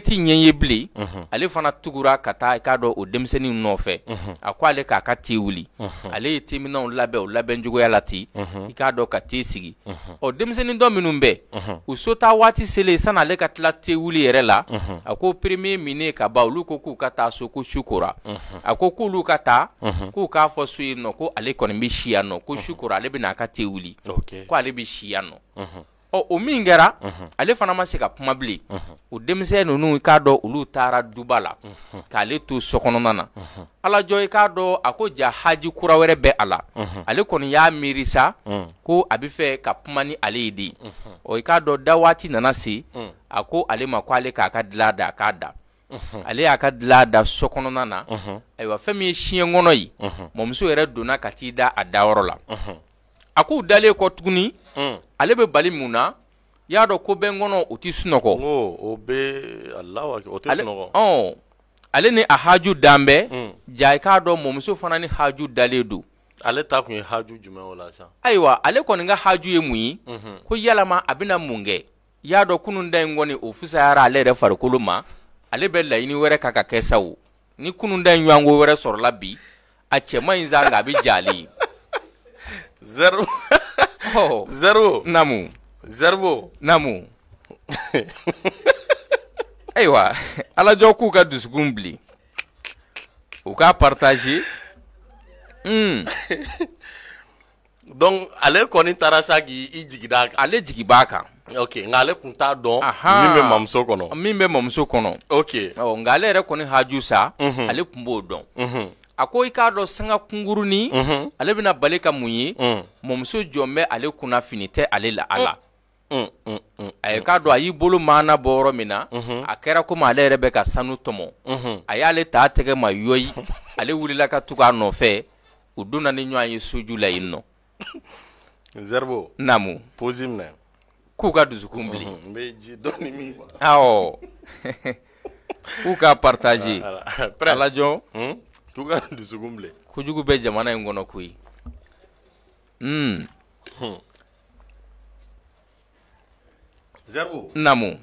[SPEAKER 3] ti ɲɛ ye bilen ale fana tugura ka taa i k'a dɔn o denmisɛnnin nɔfɛ a ko ale k'a ka tee
[SPEAKER 4] wuli ale
[SPEAKER 3] ye teminaw labɛn o labɛn cogoya la ten i k'a dɔn ka tee sigi ɔ denmisɛnnin dɔ minnu bɛɛ u so taa waati selen sani ale ka tila tee wuli yɛrɛ la a ko premier mine ka ban olu ko k'u ka taa so ko su kora a ko k'olu ka taa k'u k'a fɔ so yen nɔ ko ale kɔni bɛ si yan nɔ ko su kora ale bɛ n'a ka tee wuli ko ale bɛ si yan nɔ ɔ o min kɛra ale fana ma se ka kuma bile o denmisɛ nunu i k'a dɔ olu taara duba la k'ale to so kɔnɔna na alajɔ i k'a dɔ a ko ja haji kura wɛrɛ bɛ a la ale kɔni y'a miiri sa ko a be fɛ ka kuma ni ale ye de ɔ i k'a dɔ da waati nana se a ko ale ma ko ale k'a ka dila da a k'a da ale y'a ka dila da so na ayiwa fɛn min ye siɲɛ kɔnɔ ye mɔmuso yɛrɛ donna ka t'i da a dayɔrɔ la a k'u dalen kɔ tuguni hmm. ale bɛ bali mun na y'a dɔn ko bɛn kɔnɔ o ti sunɔgɔ. n
[SPEAKER 2] ko o bɛ
[SPEAKER 3] alawa o tɛ sunɔgɔ. ɔn ale ni a haju dan bɛ hmm. ja i k'a dɔn mɔmuso fana ni haju dalen don.
[SPEAKER 2] ale ta kun ye haju jumɛn o la sisan.
[SPEAKER 3] ayiwa ale kɔni ka haju ye mun ye. ko yalama a bɛna mun kɛ y'a dɔn kunun da in kɔni o fisayara ale yɛrɛ farikolo ma ale bɛ laɲini wɛrɛ kan ka kɛ sa o ni kunun da in ɲɔgɔnko wɛrɛ sɔrɔla bi a cɛman in zan nka a bɛ ja ale ye. Zero. Oh. Zero. Namu. Zero. Namu. Ayiwa, alajɔ k'u ka dusukun bili, u k'a partage.
[SPEAKER 2] Mm. donc ale kɔni taara sa k'i jigida kan. ale jigi b'a kan. ok nka oh, mhm. ale tun t'a dɔn. min bɛ mamuso kɔnɔ.
[SPEAKER 3] min bɛ mamuso kɔnɔ. ok ɔ nka ale yɛrɛ kɔni haju sa. Mm -hmm. ale tun b'o dɔn. Mm -hmm. a ko i k'a dɔn sanga kungurunin mm -hmm. ale bɛna bali ka mun ye mm. mɔmuso jɔn bɛ ale kunna fini tɛ ale la a la mm, mm, mm, a ye k'a dɔn a y'i bolo maana bɔ yɔrɔ min na a kɛra komi ale yɛrɛ bɛ ka sanu tɔmɔ a y'ale ta a tɛgɛ ma yɔyi ale wulila ka tugu a nɔfɛ u donna ni ɲɔgɔn ye soju la yen nɔ. zɛribo naamu posi minɛ k'u ka dusukun bili n
[SPEAKER 2] bɛ ji dɔɔni min
[SPEAKER 3] awɔ k'u ka partage alajɔ. Hmm? to ka dusukun bilɛ kojugu bɛ jamana in kɔnɔ koyi mm. hmm. hmm. namu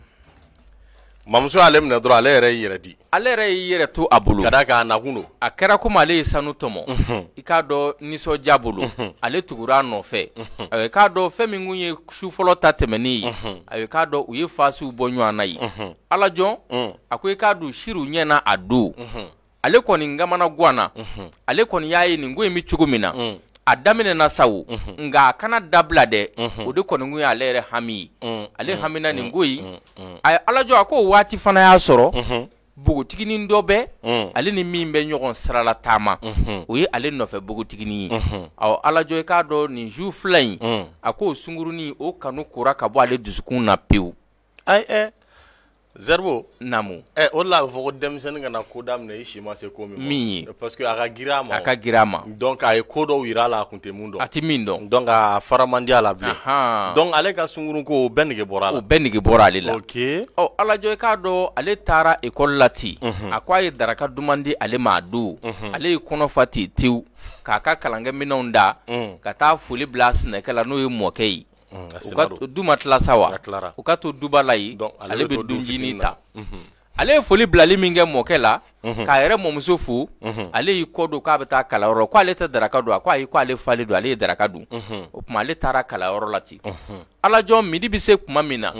[SPEAKER 3] mamuso ale minɛ dɔrɔn ale yɛrɛ y'i yɛrɛ di ale yɛrɛ y'i yɛrɛ to a bolo ka da kan a nakun don a kɛra komi ale ye sanu tɔmɔ hmm. i k'a dɔn nisɔndiya bolo hmm. ale tugura a nɔfɛ a k'a dɔn fɛn min kun ye su fɔlɔ ta tɛmɛnen ye a k'a dɔn u ye fasiw bɔ ɲɔgɔn na ye ala jɔn a ko i k'a don siriw ɲɛ na a don ale kɔni gamana gwana ale kɔni y'a ye nin ko in bɛ cogo min na mm. a daminɛ na sawo nga a kana dabila dɛ o de kɔni kun y'ale yɛrɛ hami ye mm. ale mm. hamina nin ko yi a ye alajɔ a ko waati fana y'a sɔrɔ bogotiginin dɔ bɛ ale ni min bɛ ɲɔgɔn sirala taama o ye ale nɔfɛ bogotiginin ye ala alajɔ i k'a dɔ nin ju fila in a k'o sunkurunin o kanu kora ka bɔ ale dusukun na pewu zeribo namu
[SPEAKER 2] ɛ eh, o de la a bɛ fɔ ko denmisɛnnin kana ko daminɛ i si ma se ko min ma min ye parce que a ka girin a ma a ka girin a ma donc a ye ko dɔw yira a la a tun tɛ mun dɔn a tɛ min dɔn donc a fara man di a la bilen donc ale ka sunkurun ko o bɛɛ nege bɔra a la o bɛɛ nege bɔra ale la ok
[SPEAKER 3] ɔ alajɔ i k'a dɔn ale taara ekɔli la ten a ko a ye daraka duman di ale ma a don ale ye kɔnɔ fa ten tewu k'a ka kalankɛminɛnw da ka taa foli bila a sɛnɛkɛ la n'o ye mɔkɛ ye Hmm, o duma tila sa wa o ka to duba la yen ale bɛ dunjini ta ale ye foli bilali min kɛ mɔkɛ la mhm. k'a yɛrɛ mɔmuso fo mhm. ale y'i kɔ don k'a bɛ taa kalanyɔrɔ ko ale tɛ daraka don a ko ayi ko ale falen don ale ye daraka dun mhm. o tuma ale taara kalanyɔrɔ la ten alajɔ midi bɛ se kuma min na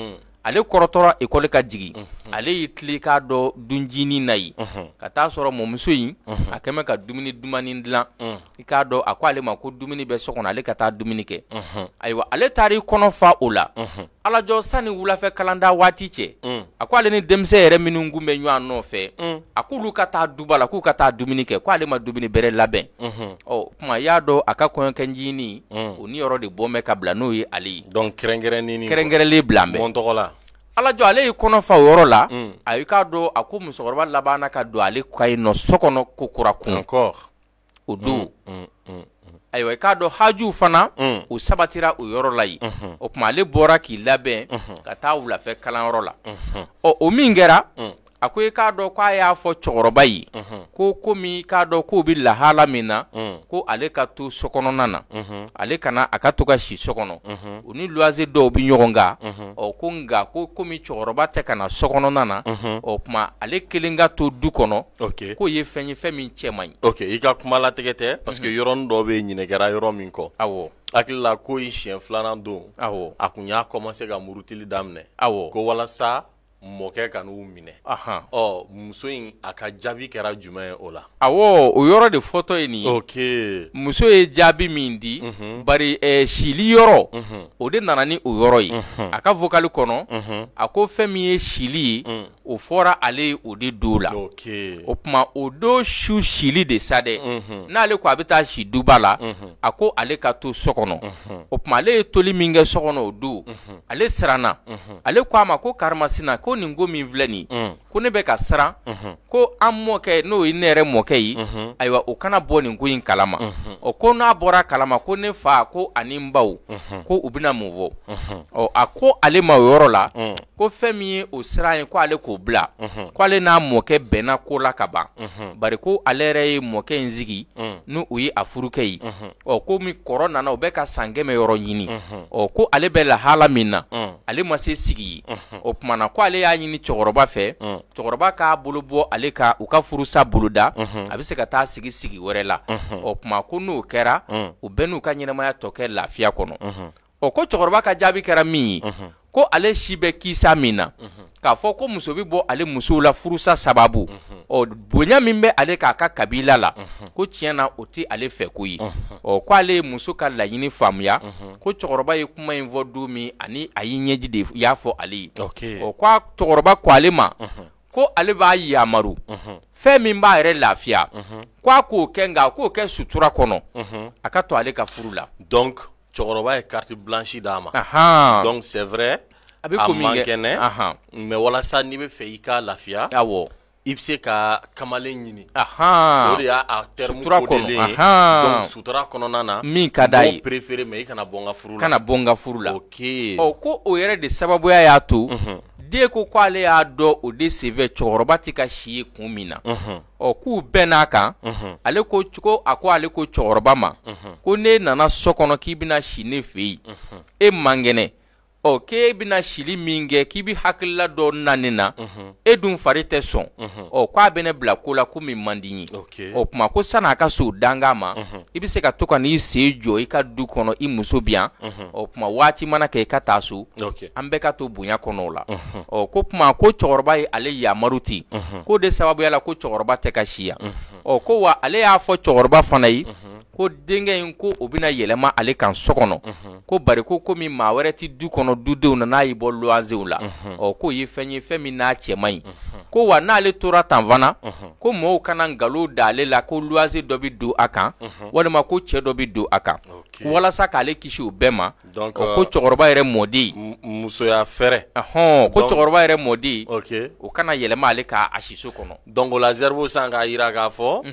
[SPEAKER 3] ale kɔrɔtɔra ekɔli ka jigin ale y'i tile k'a dɔ dunjini na ye ka taa sɔrɔ mɔmuso in a kɛmɛ ka dumuni dumani dilan i k'a dɔn a ko ale ma ko dumuni bɛ so kɔnɔ ale ka taa dumuni kɛ ayiwa ale taar'i kɔnɔ fa o la alajɔ sanni wulafɛ kalanda waati cɛ mm. a ko ale ni denmisɛn yɛrɛ minnu kun bɛ ɲɔgɔn nɔfɛ mm. a k'olu ka taa duba la k'u ka taa dumuni kɛ k'ale ma dumuni bɛrɛ labɛn ɔ kuma i y'a dɔn a ka kɔɲɔkɛnjini mm. o niyɔrɔ de bɔn bɛ ka bila n'o ye ale ye kɛrɛnkɛrɛnnen bila n bɛ ala jɔ ale y'i kɔnɔ fa o yɔrɔ la mm. a y'i k'a dɔ a ko musokɔrɔba labanna ka don ale kayi nɔ so kɔnɔ kokura kun o do mm, mm, ayiwa i k'a dɔ hajiw fana o sabatira o yɔrɔ la ye mm-hmm. o kuma ale bɔra k'i labɛn mm-hmm. ka taa wulafɛ kalanyɔrɔ la mm-hmm. ɔ o min kɛra a ko i k'a dɔn k'a y'a fɔ cɛkɔrɔba ye ko komi i k'a dɔn k'o bɛ lahala min na mm. ko ale ka to so kɔnɔna na ale kana a ka to ka si so u ni luwanze dɔw bɛ ɲɔgɔn kan ɔ ko nka ko komi cɛkɔrɔba tɛ ka na so kɔnɔna na o tuma ale kelen ka to du kɔnɔ
[SPEAKER 2] k'o ye fɛn ye fɛn min cɛ man ɲi. ok i ka kuma latigɛ tɛ parce que yɔrɔnin dɔ bɛ yen ɲinɛkɛra yɔrɔ min kɔ. awɔ hakilila k'o ye siɲɛ filanan don. awɔ a tun y'a commencé ka murutili daminɛ. awɔ ko walasa mɔkɛ ka n'u minɛ ɔ muso in a ka jaabi kɛra jumɛn ye o la.
[SPEAKER 3] awɔ o yɔrɔ de fɔtɔ ye nin ye.
[SPEAKER 2] ok
[SPEAKER 3] muso ye jaabi min di. bari ɛɛ sili yɔrɔ. o de nana ni o yɔrɔ ye. a ka vokali kɔnɔ. a ko fɛn min ye sili ye. o fɔra ale ye o de do la o kuma o do su sili de sa dɛ n'ale ko a bɛ taa si duba la a ko ale ka to so kɔnɔ o kuma ale ye toli min kɛ so kɔnɔ o don ale siranna ale ko a ma ko karimasina ko nin ko min filɛ nin ye mm. ko ne bɛ ka siran ko an mɔkɛ n'o ye ne yɛrɛ mɔkɛ ye ayiwa o kana bɔ nin ko in kalama ɔ ko n'a bɔra kalama ko ne fa ko ani n baw ko u bɛna mun fɔ ɔ a ko ale ma o yɔrɔ la mm. ko fɛn min ye o siran ye ko ale ko k'o bila k'ale n'a mɔkɛ mhm. bɛnna ko la ka ban bari ko ale yɛrɛ ye mɔkɛ in sigi mhm. ni o ye a furukɛ ye mhm. ɔ komi kɔrɔ nana o bɛ ka sangɛmɛ yɔrɔ ɲini ɔ ko ale bɛ lahala min na ale ma se sigi ye o tumana ko ale y'a ɲini cɛkɔrɔba fɛ cɛkɔrɔba k'a bolo bɔ ale ka u ka furusa boloda a be se ka taa sigi sigi wɛrɛ la o tuma ko n'o kɛra u bɛɛ n'u ka ɲɛnɛmaya tɔ kɛ lafiya kɔnɔ ɔ ko cɛkɔrɔba ka jaabi kɛra min ye ko ale si bɛ kisa min na k'a fɔ ko muso bɛ bɔ ale musow la furusa sababu ɔ bonya min bɛ ale k'a ka kabila la ko tiɲɛ na o tɛ ale fɛ ko ye ɔ ko ale ye muso ka laɲini faamuya ko cɛkɔrɔba ye kuma in fɔ don min ani a y'i ɲɛji de y'a fɔ ale ye ɔ ko a cɛkɔrɔba ko ale ma ko ale b'a yamaru fɛn min b'a yɛrɛ lafiya ko a k'o kɛ nka a k'o kɛ sutura kɔnɔ
[SPEAKER 2] a ka to ale ka furu la. donc cɛkɔrɔba ye carte blanche d'a
[SPEAKER 4] ma
[SPEAKER 2] donc c'est vrai a man kɛnɛ mais walasa n'i bɛ fɛ i ka lafiya awɔ i bɛ se ka kamalen ɲini o de y'a terme codelen ye donc sutura kɔnɔna na min ka d'a ye préféré mais i kana bɔ n ka furu la kana bɔ n ka furu la ok ɔ
[SPEAKER 3] ko o yɛrɛ de sababuya y'a to den ko k'ale y'a dɔn o de senfɛ cɛkɔrɔba tɛ ka si ye kun min na ɔ k'u bɛɛ n'a kan ale ko ko a ko ale ko cɛkɔrɔba ma ko n'e nana so kɔnɔ k'i bɛna si ne fɛ yen e man kɛnɛ ɔ k'e bɛna sili min kɛ k'i bɛ hakilila dɔ nani na e dun fari tɛ sɔn ɔ k'a bɛ ne bila ko la ko min man di n ye o tuma ko sanni a ka se o dankan ma i bɛ se ka to ka n'i sen jɔ i ka du kɔnɔ i muso bɛ yan o tuma waati mana kɛ i ka taa so an bɛɛ ka to bonya kɔnɔ o la ɔ ko tuma ko cɛkɔrɔba ye ale yamaru ten k'o de sababuya la ko cɛkɔrɔba tɛ ka si yan ɔ ko wa ale y'a fɔ cɛkɔrɔba fana ye ko denkɛ in ko o bɛna yɛlɛma ale kan so kɔnɔ ko bari ko komi maa wɛrɛ ti du kɔnɔ dudenw na n'a y'i bɔ luwanzew la ɔ k'o ye fɛn ye fɛn min n'a cɛ man ɲi ko wa n'ale tora tan fana ko mɔɔw kana nkalon da ale la ko luwanze dɔ bɛ don a kan walima ko cɛ dɔ bɛ don a kan walasa k'ale kisi o bɛɛ ma euh, ko cɛkɔrɔba yɛrɛ mɔden
[SPEAKER 2] musoya fɛrɛ
[SPEAKER 5] ɔhɔn ko cɛkɔrɔba
[SPEAKER 2] yɛrɛ mɔden o kana yɛlɛma ale ka a siso kɔnɔ donc o la zɛriwo san k'a yira k'a fɔ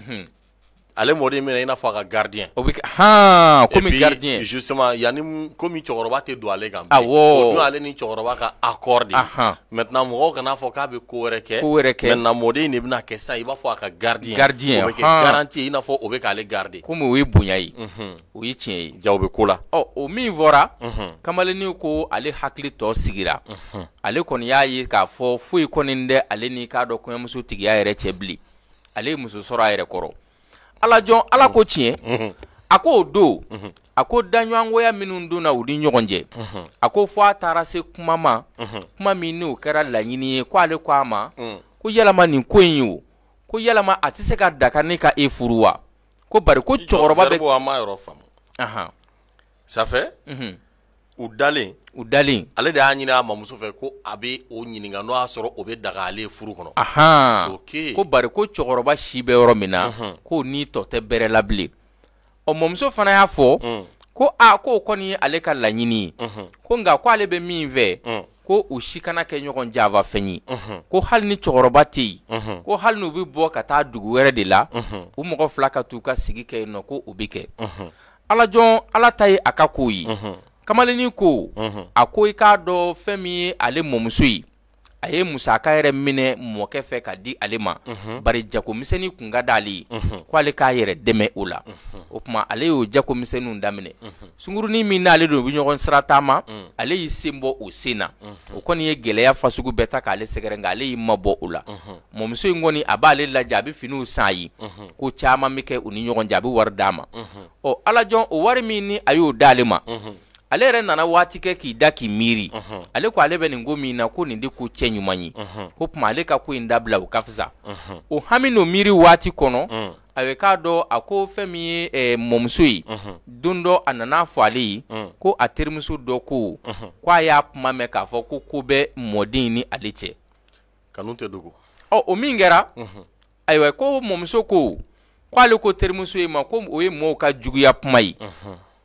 [SPEAKER 2] ale mɔden bɛna i n'a fɔ a ka gardien. o bɛ
[SPEAKER 3] kɛ komi gardien.
[SPEAKER 2] et puis justement yanni komi cɛkɔrɔba tɛ don ale kan. awɔ o dun ale ni cɛkɔrɔba ka accord de. maintenant mɔgɔw kana fɔ k'a bɛ ko wɛrɛ kɛ. ko wɛrɛ kɛ maintenant mɔden in de bɛna kɛ sisan i b'a fɔ a ka gardien. gardien han o bɛ kɛ garantie i n'a fɔ o bɛ k'ale garder. komi o ye bonya ye. o ye tiɲɛ ye. ja o bɛ ko la. ɔ o min fɔra. kamalennin ko ale
[SPEAKER 3] hakili tɔ sigira. ale kɔni y'a ye k'a fɔ foyi kɔni tɛ ale ni k'a dɔn kɔɲɔmuso tigiya yɛrɛ cɛ bilen ale ye muso sɔrɔ a yɛrɛ kɔrɔ ala jɔn ala ko tiɲɛ a k'o don a ko daɲɔgɔnya minnu donna u ni ɲɔgɔn cɛ a ko fɔ a taara se kuma ma kuma min n'o kɛra laɲini ye ko ale ko a ma ko yalama nin ko in o ko yalama a tɛ se ka daka ne ka e furu wa ko bari ko cɛkɔrɔba bɛ.
[SPEAKER 2] a ma yɔrɔ faamu. safɛ u dalen. u dalen ale de y'a ɲini a mamuso fɛ ko a bɛ o ɲininka n'o y'a sɔrɔ o bɛ daga ale furu kɔnɔ
[SPEAKER 3] ahan okay. ko bari ko cɛkɔrɔba si bɛ yɔrɔ min na k'o n'i tɔ tɛ bɛrɛ la bilen ɔ mamuso fana y'a fɔ mm. ko a k'o kɔni ye ale ka laɲini ye ko nka ko ale bɛ min fɛ mm. ko u si kana kɛ ɲɔgɔn janfa fɛn ye ko hali ni cɛkɔrɔba tɛ yen ko hali n'u bɛ bɔ ka taa dugu wɛrɛ de la u mɔgɔ fila ka t'u ka sigi kɛ yen nɔ ko o bɛ kɛ alajɔn ala ta ye a ka kow ye kamalennin ko mhm. a ko i e k'a dɔ fɛn min ye ale mɔmuso ye a ye musaka yɛrɛ minɛ mɔkɛ fɛ ka di ale ma mhm. bari jagomisɛnnin kun ka d'ale ye mhm. ko ale k'a yɛrɛ dɛmɛ o la o kuma ale y'o jagomisɛnninw daminɛ sunkurunin min n'ale don u bɛ ɲɔgɔn sira taama ale y'i sen bɔ o sen na o kɔni ye gɛlɛya fasugu bɛɛ ta k'ale sɛgɛrɛ nka ale y'i mabɔ o la mɔmuso in kɔni a b'ale lajɛ a bɛ finiw san a ye ko caman bɛ kɛ u ni ɲɔgɔn cɛ a bɛ wari d'a ma ɔ alajɔn o wari min ni a y'o d'ale ma ale yɛrɛ nana waati kɛ k'i da k'i miiri uh -huh. ale ko ale bɛ nin ko min na ko nin de ko cɛ ɲuman ye uh -huh. ko kuma ale ka ko in dabila o ka fisa uh -huh. o hami n'o miiri waati kɔnɔ a bɛ k'a dɔ a ko fɛn min ye eh, mɔmuso ye don dɔ a nana fɔ ale ye ko a terimuso dɔ ko ko a y'a kuma mɛn k'a fɔ ko ko bɛ mɔden ni ale cɛ kanu tɛ dogo ɔ o min kɛra ayiwa ko mɔmuso ko ko ale ko terimuso ye ma ko o ye mɔɔw ka juguya kuma ye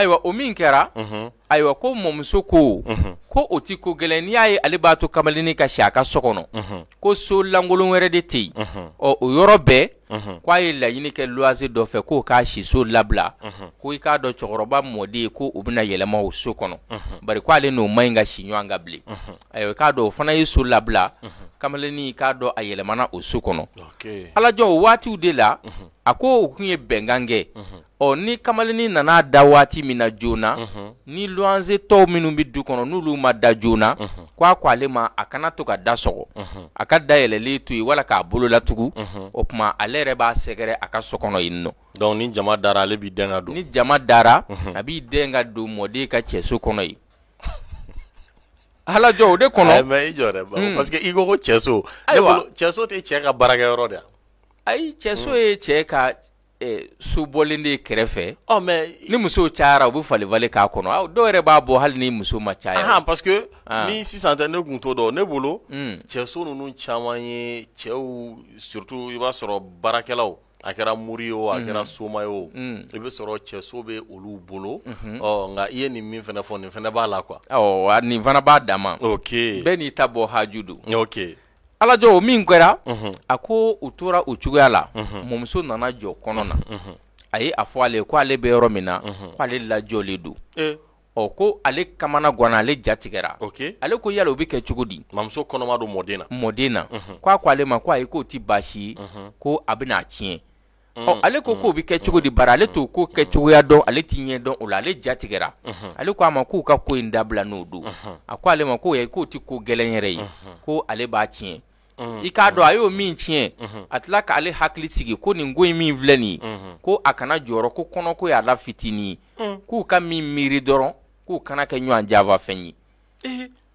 [SPEAKER 3] ayiwa o min kɛra ayiwa ko mɔmuso ko ko o ti ko gɛlɛn n'i y'a ye ale b'a to kamalennin ka si a ka so kɔnɔ ko so lankolon wɛrɛ de tɛ yen ɔ o yɔrɔ bɛɛ ko a ye laɲini kɛ luwanse dɔ fɛ k'o k'a siso labila ko i k'a dɔn cɛkɔrɔba mɔden ye ko o bɛna yɛlɛma o so kɔnɔ bari ko ale n'o man ɲi ka si ɲɔgɔn kan bilen ayiwa i k'a dɔn o fana ye so labila kamalennin k'a dɔn a yɛlɛmana o so kɔnɔ alajɔ o waatiw de la a ko o tun ye bɛnkan kɛ ɔ ni kamalennin nana da waati min na joona mm -hmm. ni luwanze tɔw minnu bɛ du kɔnɔ n'olu ma da joona mm -hmm. ko a ko ale ma a kana to ka da sɔgɔ mm -hmm. a ka dayɛlɛlen to yen wala k'a bolo latugu o tuma ale yɛrɛ b'a sɛgɛrɛ a ka so kɔnɔ yen nɔ. donc ni jama dara ale b'i dɛn ka don. ni jama dara a b'i dɛn ka don mɔden ka cɛso kɔnɔ yen. halajɔ o de kɔnɔ. ayi eh, mɛ i jɔ dɛ bawo hmm. parce que i ko ko cɛso. ayiwa cɛso tɛ cɛ ka baarakɛyɔrɔ de ye.
[SPEAKER 2] ayi cɛso ye
[SPEAKER 3] cɛ ka so bɔlen de kɛrɛfɛ ɔ mɛ ni musow cayara u bɛ falifali k'a kɔnɔ dɔw yɛrɛ b'a bɔ hali ni muso ma caya
[SPEAKER 2] ahan parce que ah. ni sisan tɛ ne kun t'o dɔn ne bolo hmm. cɛso ninnu caman ye cɛw surtout i b'a sɔrɔ baarakɛlaw a kɛra mori ye o a hmm. kɛra soma ye o hmm. i bɛ sɔrɔ cɛso bɛ olu bolo mhm. ɔ nka i ye nin min fana fɔ nin fana b'a la quoi
[SPEAKER 3] awɔ nin fana b'a dama ok bɛɛ n'i ta bɔ haju don ok ala jɔ o min kɛra a ko u tora o cogoya la mɔmuso nana jɔ kɔnɔ na a ye a fɔ ale ko ale bɛ yɔrɔ min na k'ale lajɔlen don eh. ɔ ko ale kamana gwana ale jatigɛra ale ko yala o bɛ kɛ cogo di mamuso kɔnɔma don mɔden na mɔden na k'a ko ale ma ko ayi k'o ti baasi ye ko a bɛna a tiɲɛ
[SPEAKER 4] mm. ɔ ale ko mm. k'o
[SPEAKER 3] bɛ kɛ cogo di bari ale t'o ko mm. kɛ cogoya dɔn ale t'i ɲɛ dɔn o la ale jatigɛra ale ko a ma k'u ka ko in dabila n'o don a ko ale ma k'o ye k'o ti ko gɛlɛn yɛrɛ ye ko ale b'a tiɲɛ
[SPEAKER 4] Mm-hmm.
[SPEAKER 1] i mm-hmm. mm-hmm. k'a dɔn
[SPEAKER 3] a y'o min tiɲɛ a tila k'ale hakili sigi ko nin ko in min filɛ nin ye ko a kana jɔyɔrɔ ko kɔnɔko y'a la fitinin ye mm. k'u ka min miiri dɔrɔn k'u kana kɛ ɲɔgɔn janfa fɛn ye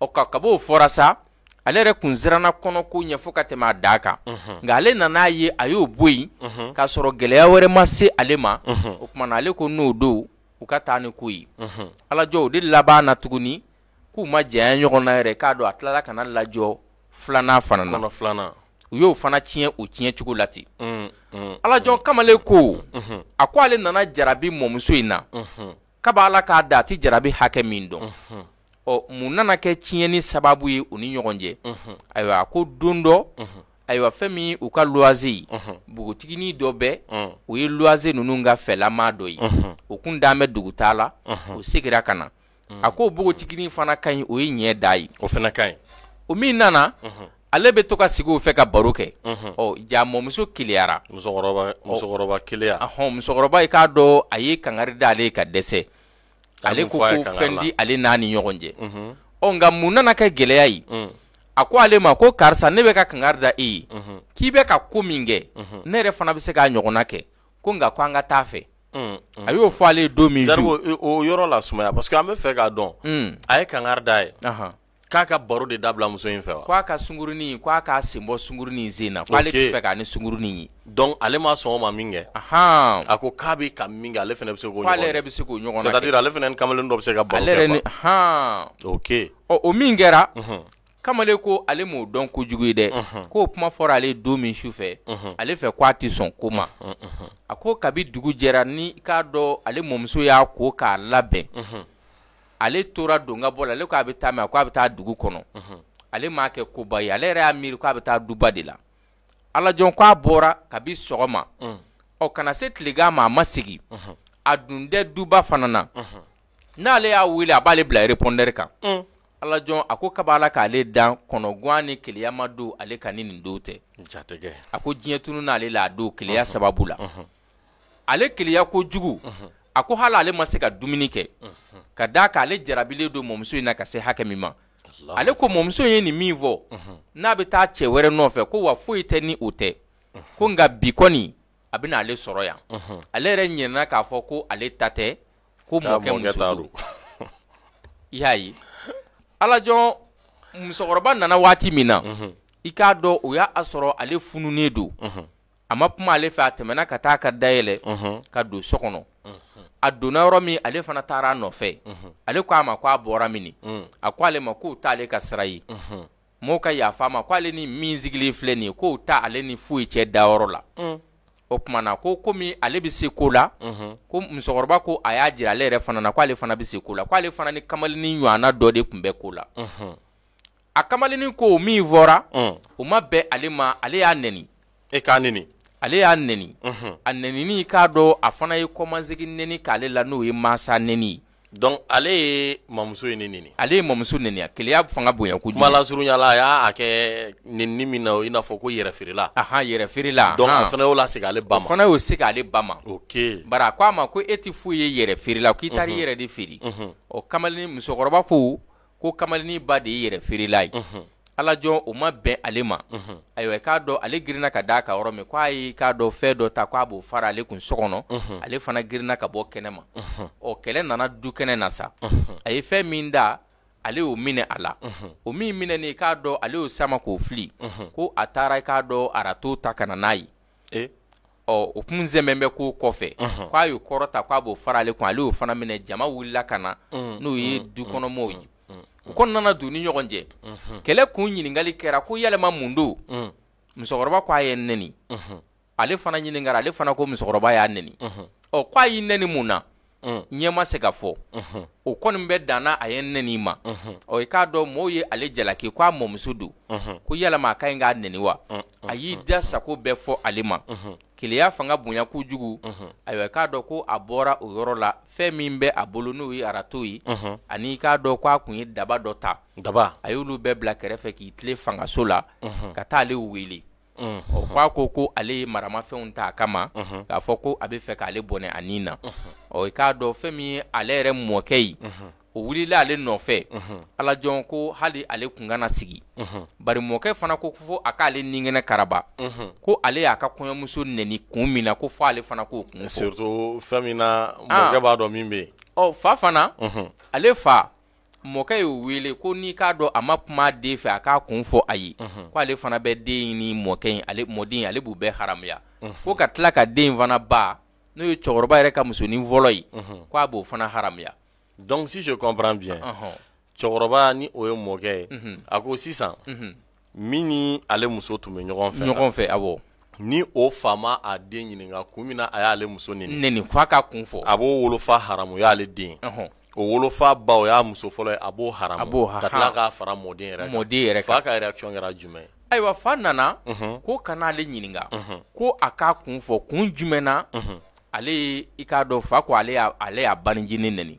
[SPEAKER 3] ɔ ka kab'o fɔra sa ale yɛrɛ kun siranna kɔnɔko ɲɛfɔ ka tɛmɛ a da kan nka ale nan'a ye a y'o bɔ yen k'a sɔrɔ gɛlɛya wɛrɛ ma se ale ma o tuma na ale ko n'o don u ka taa ni ko ye alajɔ o de laban na tuguni k'u ma janya ɲɔgɔn na yɛrɛ k'a dɔn a tilala ka lajɔ filanan fana na filanan u y'o fana tiɲɛ o tiɲɛ cogo la ten mm, mm, alajɔn mm. kamalen
[SPEAKER 4] ko -hmm.
[SPEAKER 3] a ko ale nana jarabi mɔmuso in na -hmm. kaba ala k'a da a ti jarabi hakɛ min dɔn -hmm. ɔ mun nana kɛ tiɲɛni sababu ye u ni ɲɔgɔn cɛ mhm. ayiwa a ko don dɔ mhm. ayiwa fɛn min u ka luwanze ye bogotigini mhm. dɔ bɛ mm. o ye luwanze ninnu ka fɛlama dɔ ye o kun dan bɛ dugutaa la o segira ka na a mm. ko bogotigini fana ka ɲi o ye ɲɛ da ye o fana ka ɲi o min nana ale bɛ to ka sigi u fɛ ka baro kɛ ɔ jamɔmuso keleyara musokɔrɔba keleya ɔhɔn musokɔrɔba i k'a dɔn a ye kangari da ale ye ka dɛsɛ
[SPEAKER 1] ale ko ko fɛn di
[SPEAKER 3] ale n'a ni ɲɔgɔn cɛ ɔ nka mun nana kɛ gɛlɛya ye mm. a ko ale ma ko karisa ne bɛ ka kangari da e ye k'i bɛ ka ko min kɛ ne yɛrɛ fana bɛ se k'a ɲɔgɔnna kɛ ko nka ko an ka taa fɛ mm, mm. a y'o fɔ ale ye don min o yɔrɔ la sumaya parce que an bɛ fɛ k'a
[SPEAKER 5] dɔn
[SPEAKER 3] a ye kangari da ye k'a ka baro de dabila muso in fɛ wa k'a ka sungurunin k'a k'a sen bɔ sungurunin sen na k'ale okay. tɛ fɛ k'a
[SPEAKER 2] ni sungurunin ye donc ale ma sɔn o ma min kɛ a ko k'a bɛ ka min kɛ ale fana bɛ se k'o ɲɔgɔn kɛ k'ale yɛrɛ bɛ se k'o ɲɔgɔn kɛ c'est à dire ale fana ni kamalen dɔ bɛ se ka baro kɛ
[SPEAKER 3] quoi ok ɔ o min kɛra kamalen ko ale m'o dɔn kojugu ye dɛ k'o kuma fɔra ale don min su fɛ ale fɛ k'a tɛ sɔn ko ma a ko kabi dugu jɛra ni k'a dɔn ale mɔmuso y'a ko k'a labɛn ale tora don ka bɔ la ale k'a bɛ taa mɛ a ko a bɛ taa dugu kɔnɔ ale m'a kɛ koba ye ale yɛrɛ y'a miiri k'a bɛ taa duba de la alajɔn k'a bɔra kabi sɔgɔma ɔ kana se tilegan ma a ma sigi a dun tɛ duba fana na n'ale y'a wele a b'ale bila repondɛri kan alajɔn a ko kaba ala k'ale dan kɔnɔguwan ni keleya ma don ale ka ni nin don tɛ a ko diɲɛ tunu n'ale la a don keleya sababu la ale keleya kojugu a ko hali ale ma se ka dumuni kɛ ka d'a kan ale jarabilen do mɔmuso in na ka se hakɛ min ma ale ko mɔmuso ye nin min fɔ n'a bɛ taa cɛ wɛrɛ nɔfɛ ko wa foyi tɛ ni o tɛ ko nka bi kɔni a bɛ na ale sɔrɔ yan ale yɛrɛ ɲinɛna k'a fɔ ko ale ta tɛ ko mɔkɛ muso don i y'a ye alajɔn musokɔrɔba nana waati min na i k'a dɔn o y'a sɔrɔ ale fununen don a ma kuma ale fɛ a tɛmɛna ka taa ka dayɛlɛ ka don so kɔnɔ a donna yɔrɔ min ale fana taara a nɔfɛ ale ko a ma ko a bɔra mini mm. a ko ale ma k'o ale ka sira ye mɔɔw ka yafa ma ale ni min sigilen filɛ nin ye k'o ta ale ni foyi cɛ dayɔrɔ la mm. o kumana ko komi ale bɛ se ko la ko musokɔrɔba ko a y'a jira ale yɛrɛ fana na ale fana bɛ se ko la ale fana ni kamalennin ɲɔgɔnna dɔ de tun bɛ ko la a kamalennin ko min fɔra mm. o ma bɛn ale ma ale y'a nɛni e k'a nɛni ale y'a nɛni a nɛnini k'a dɔn a fana ye kɔmasegin nɛni k'ale la n'o ye mansa nɛni ye donc ale ye mamuso ye ne nɛni ale ye mamuso nɛni keleya fanga bonya kojugu kuma
[SPEAKER 2] lasurunyala a y'a kɛ nɛnini min na i n'a fɔ ko yɛrɛfeerela ahan yɛrɛfeerela donc a fana y'o lasegin ale ba ma o fana y'o segin ale ba ma ok bari a ko a ma ko e ti
[SPEAKER 3] foyi ye yɛrɛfeerela k'i taara i yɛrɛ de feere ɔ kamalennin musokɔrɔba ko ko kamalennin ba de ye yɛrɛfeerela ye alajɔn o ma bɛn ale ma ayiwa k'a dɔn ale girinna ka daa ka yɔrɔ min k'a ye k'a dɔn fɛn dɔ ta k'a b'o fara ale kun so ale fana girinna ka bɔ kɛnɛ ma ɔ kɛlɛ nana du kɛnɛ na sa a ye fɛn min da ale y'o minɛ a la o min ni k'a dɔn ale y'o sama k'o fili ko a taara k'a dɔn arato ta ka na n'a ye e? ɔ o kun zɛmɛn bɛ k'o kɔfɛ k'a y'o kɔrɔta k'a b'o fara ale kun ale y'o fana minɛ jama wulila ka na n'o ye dukɔnɔmɔgɔw ye u kɔnɔna don ni ɲɔgɔn cɛ kɛlɛ kun ɲiningali kɛra ko yɛlɛma mun don mm. musokɔrɔba ko a ye neni ale fana ɲiningara ale fana ko musokɔrɔba y'a neni ɔ ko a y'i neni mun na ɲɛma se ka fɔ o kɔni bɛ danna a ye nɛni ma ɔ i k'a dɔn mɔɔw ye ale jalaki ko a mɔmuso don ko yalama a ka ɲi k'a nɛni wa a y'i da sago bɛɛ fɔ ale ma keleya fanga bonya kojugu ayiwa i k'a dɔn ko a bɔra o yɔrɔ la fɛn min bɛ a bolo n'o ye arato ye ani i k'a dɔn ko a tun ye daba dɔ ta daba a y'olu bɛɛ bila kɛrɛfɛ k'i tile fangaso la ka taa ale wele ɔ ko ko ko ale ye maramafɛnw ta a kama k'a fɔ ko a bɛ fɛ k'ale bɔnɛ a nin na ɔ i k'a dɔn fɛn min ye ale yɛrɛ mɔkɛ ye o wulila ale nɔfɛ alajɔn ko hali ale kun kana sigi bari mɔkɛ fana ko fo a k'ale ninkɛnɛ karaba ko ale y'a ka kɔɲɔmuso nɛni kun min na ko fɔ ale fana k'o kun fɔ surtout fɛn min na ah. mɔkɛ b'a dɔn min bɛ yen ɔ fa fana ale fa mɔkɛ y'o wele ko n'i k'a dɔn a ma kuma a den fɛ a k'a kun fɔ a ye ko ale fana bɛ den in ni mɔkɛ in ale mɔden in ale b'u bɛɛ haramuya ko ka tila ka den in fana ba n'o ye cɛkɔrɔba yɛrɛ ka musonin fɔlɔ
[SPEAKER 2] ye k'a b'o fana haramuya donc si je comprends bien cɛkɔrɔba ni o ye mɔkɛ ye a ko sisan min ni ale muso tun bɛ ɲɔgɔn fɛ ɲɔgɔn fɛ awɔ ni o fama a den ɲininka kun min na a y'ale muso neni neni f'a ka kun fɔ a b'o wolofa haramu o y'ale den o wolofa ba o y'a muso fɔlɔ ye a b'o haramu a b'o ka tila k'a fara mɔden yɛrɛ mɔden yɛrɛ kan fa ka réaction kɛra jumɛn ye
[SPEAKER 3] ayiwa fa nana ko ale ɲininka ko a k'a kun fɔ kun jumɛn na ale i k'a dɔ fa ko ale y'a ale y'a banijini nɛni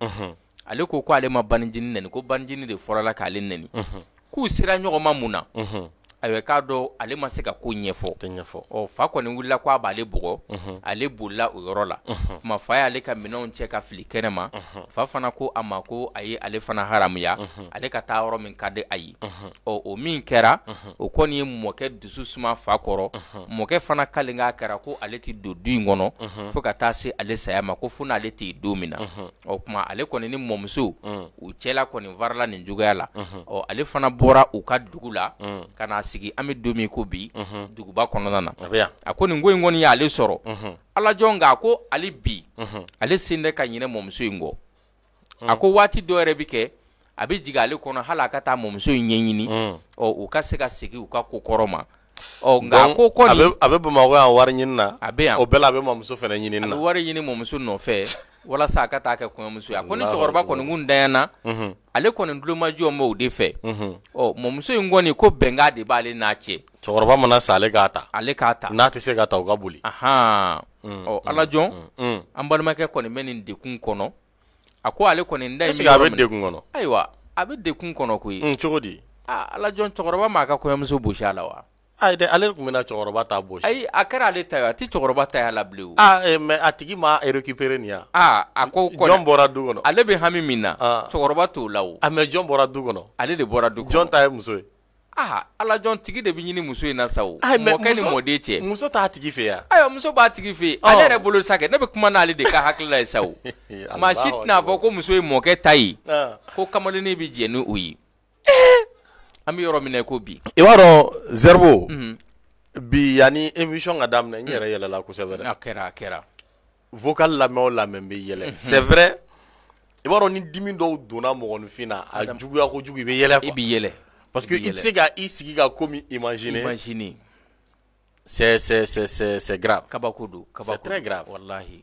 [SPEAKER 3] ale ko ko ale ma banijini nɛni ko banijini de fɔrɔla k'ale nɛni k'u sera ɲɔgɔn ma mun na ayiwa k'a dɔn ale ma se ka ko ɲɛfɔ ɲɛfɔ ɔ fa kɔni wulila ko a b'ale bugɔ ale bolila o yɔrɔ la kuma fa y'ale ka minɛnw cɛ ka fili kɛnɛma fa fana ko a ma ko a ye ale fana haramuya ale ka taa yɔrɔ min ka di a ye ɔ o min kɛra o kɔni ye mɔkɛ dusu suma fa kɔrɔ mɔkɛ fana k'ale k'a kɛra ko ale tɛ don du in kɔnɔ fo ka taa se ale saya ma ko fo n'ale tɛ yen don min na ɔ kuma ale kɔni ni mɔmuso u cɛla kɔni varala nin cogoya la ɔ ale fana bɔra u ka dugu la ka na sigi an bɛ don min ko bi duguba kɔnɔna na a ko nin ko in kɔni y'ale sɔrɔ ala jɔn nka a ko hali bi ale sen tɛ ka ɲinɛ mɔmuso in kɔ a ko waati dɔ yɛrɛ bi kɛ a bɛ jigin ale kɔnɔ hali a ka taa mɔmuso in ɲɛɲini ɔ u ka se ka segin u ka ko kɔrɔ ma ɔ nka a ko kɔni a bɛ bamakɔ yan wari ɲini na a bɛ yan o bɛɛ la a bɛ mɔmuso fana ɲini na a bɛ wari ɲini mɔmuso nɔfɛ walasa a ka taa kɛ kɔɲɔmuso ye a ko ni cɛkɔrɔba kɔni kun dayana mhm. ale kɔni tulomajɔ m'o de fɛ mhm. ɔ mɔmuso in kɔni ko bɛnkan de b'ale n'a cɛ
[SPEAKER 2] cɛkɔrɔba mana sa ale k'a ta ale k'a ta n'a tɛ se ka ta o ka boli ɔhɔn mhm, ɔ ala
[SPEAKER 3] jɔn an balimakɛ kɔni bɛ nin dekun kɔnɔ a ko ale kɔni da e in bɛ yɔrɔ min na a bɛ dekun kɔnɔ ayiwa a bɛ dekun kɔnɔ koyi
[SPEAKER 2] cogo di aa
[SPEAKER 3] ala jɔn cɛkɔrɔba m'a ka kɔɲɔmuso bosi a la wa
[SPEAKER 2] ayi ah, dɛ ale tun bɛna cɛkɔrɔba ta bɔsi. ayi a kɛra ale ta a tɛ cɛkɔrɔba ta y'a la o. aa ah, eh, mɛ a tigi ma récupéré nin ya. aa ah,
[SPEAKER 3] a ko kɔni jɔn bɔra du kɔnɔ. ale bɛ hami min na cɛkɔrɔba t'o la o. a mɛ jɔn bɔra du kɔnɔ. ale de bɔra du jɔn ta ye muso ye. aa ala jɔn tigi de bɛ ɲini muso in na sa o. ayi mɛ muso mɔkɛ ni mɔden cɛ. muso t'a tigi fɛ yan. ayiwa muso b'a tigi fɛ yen ale yɛrɛ bolo sa kɛ ne bɛ kuma n'ale de ka hakili la ye sa o. maa si tɛna fɔ ko muso ye mɔkɛ ta ye ko kamalennin bɛ jɛ ni o ye. Eh,
[SPEAKER 2] an bɛ yɔrɔ min na i ko bi. i b'a dɔn zɛribo. Mhm. bi yanni émission ka daminɛ n yɛrɛ mhm. yɛlɛla kosɛbɛ dɛ. a kɛra a kɛra. vocal lamɛn o lamɛn bɛ yɛlɛ. Mhm. c'est vrai i b'a dɔn ni dimi dɔw donna mɔgɔninfin na a juguya kojugu i bɛ yɛlɛ quoi. i bɛ yɛlɛ. parce que i tɛ se ka i sigi ka ko imaginer. imaginer. c'est c'est c'est c'est grave. kabako don kabako. c'est très grave. walahi.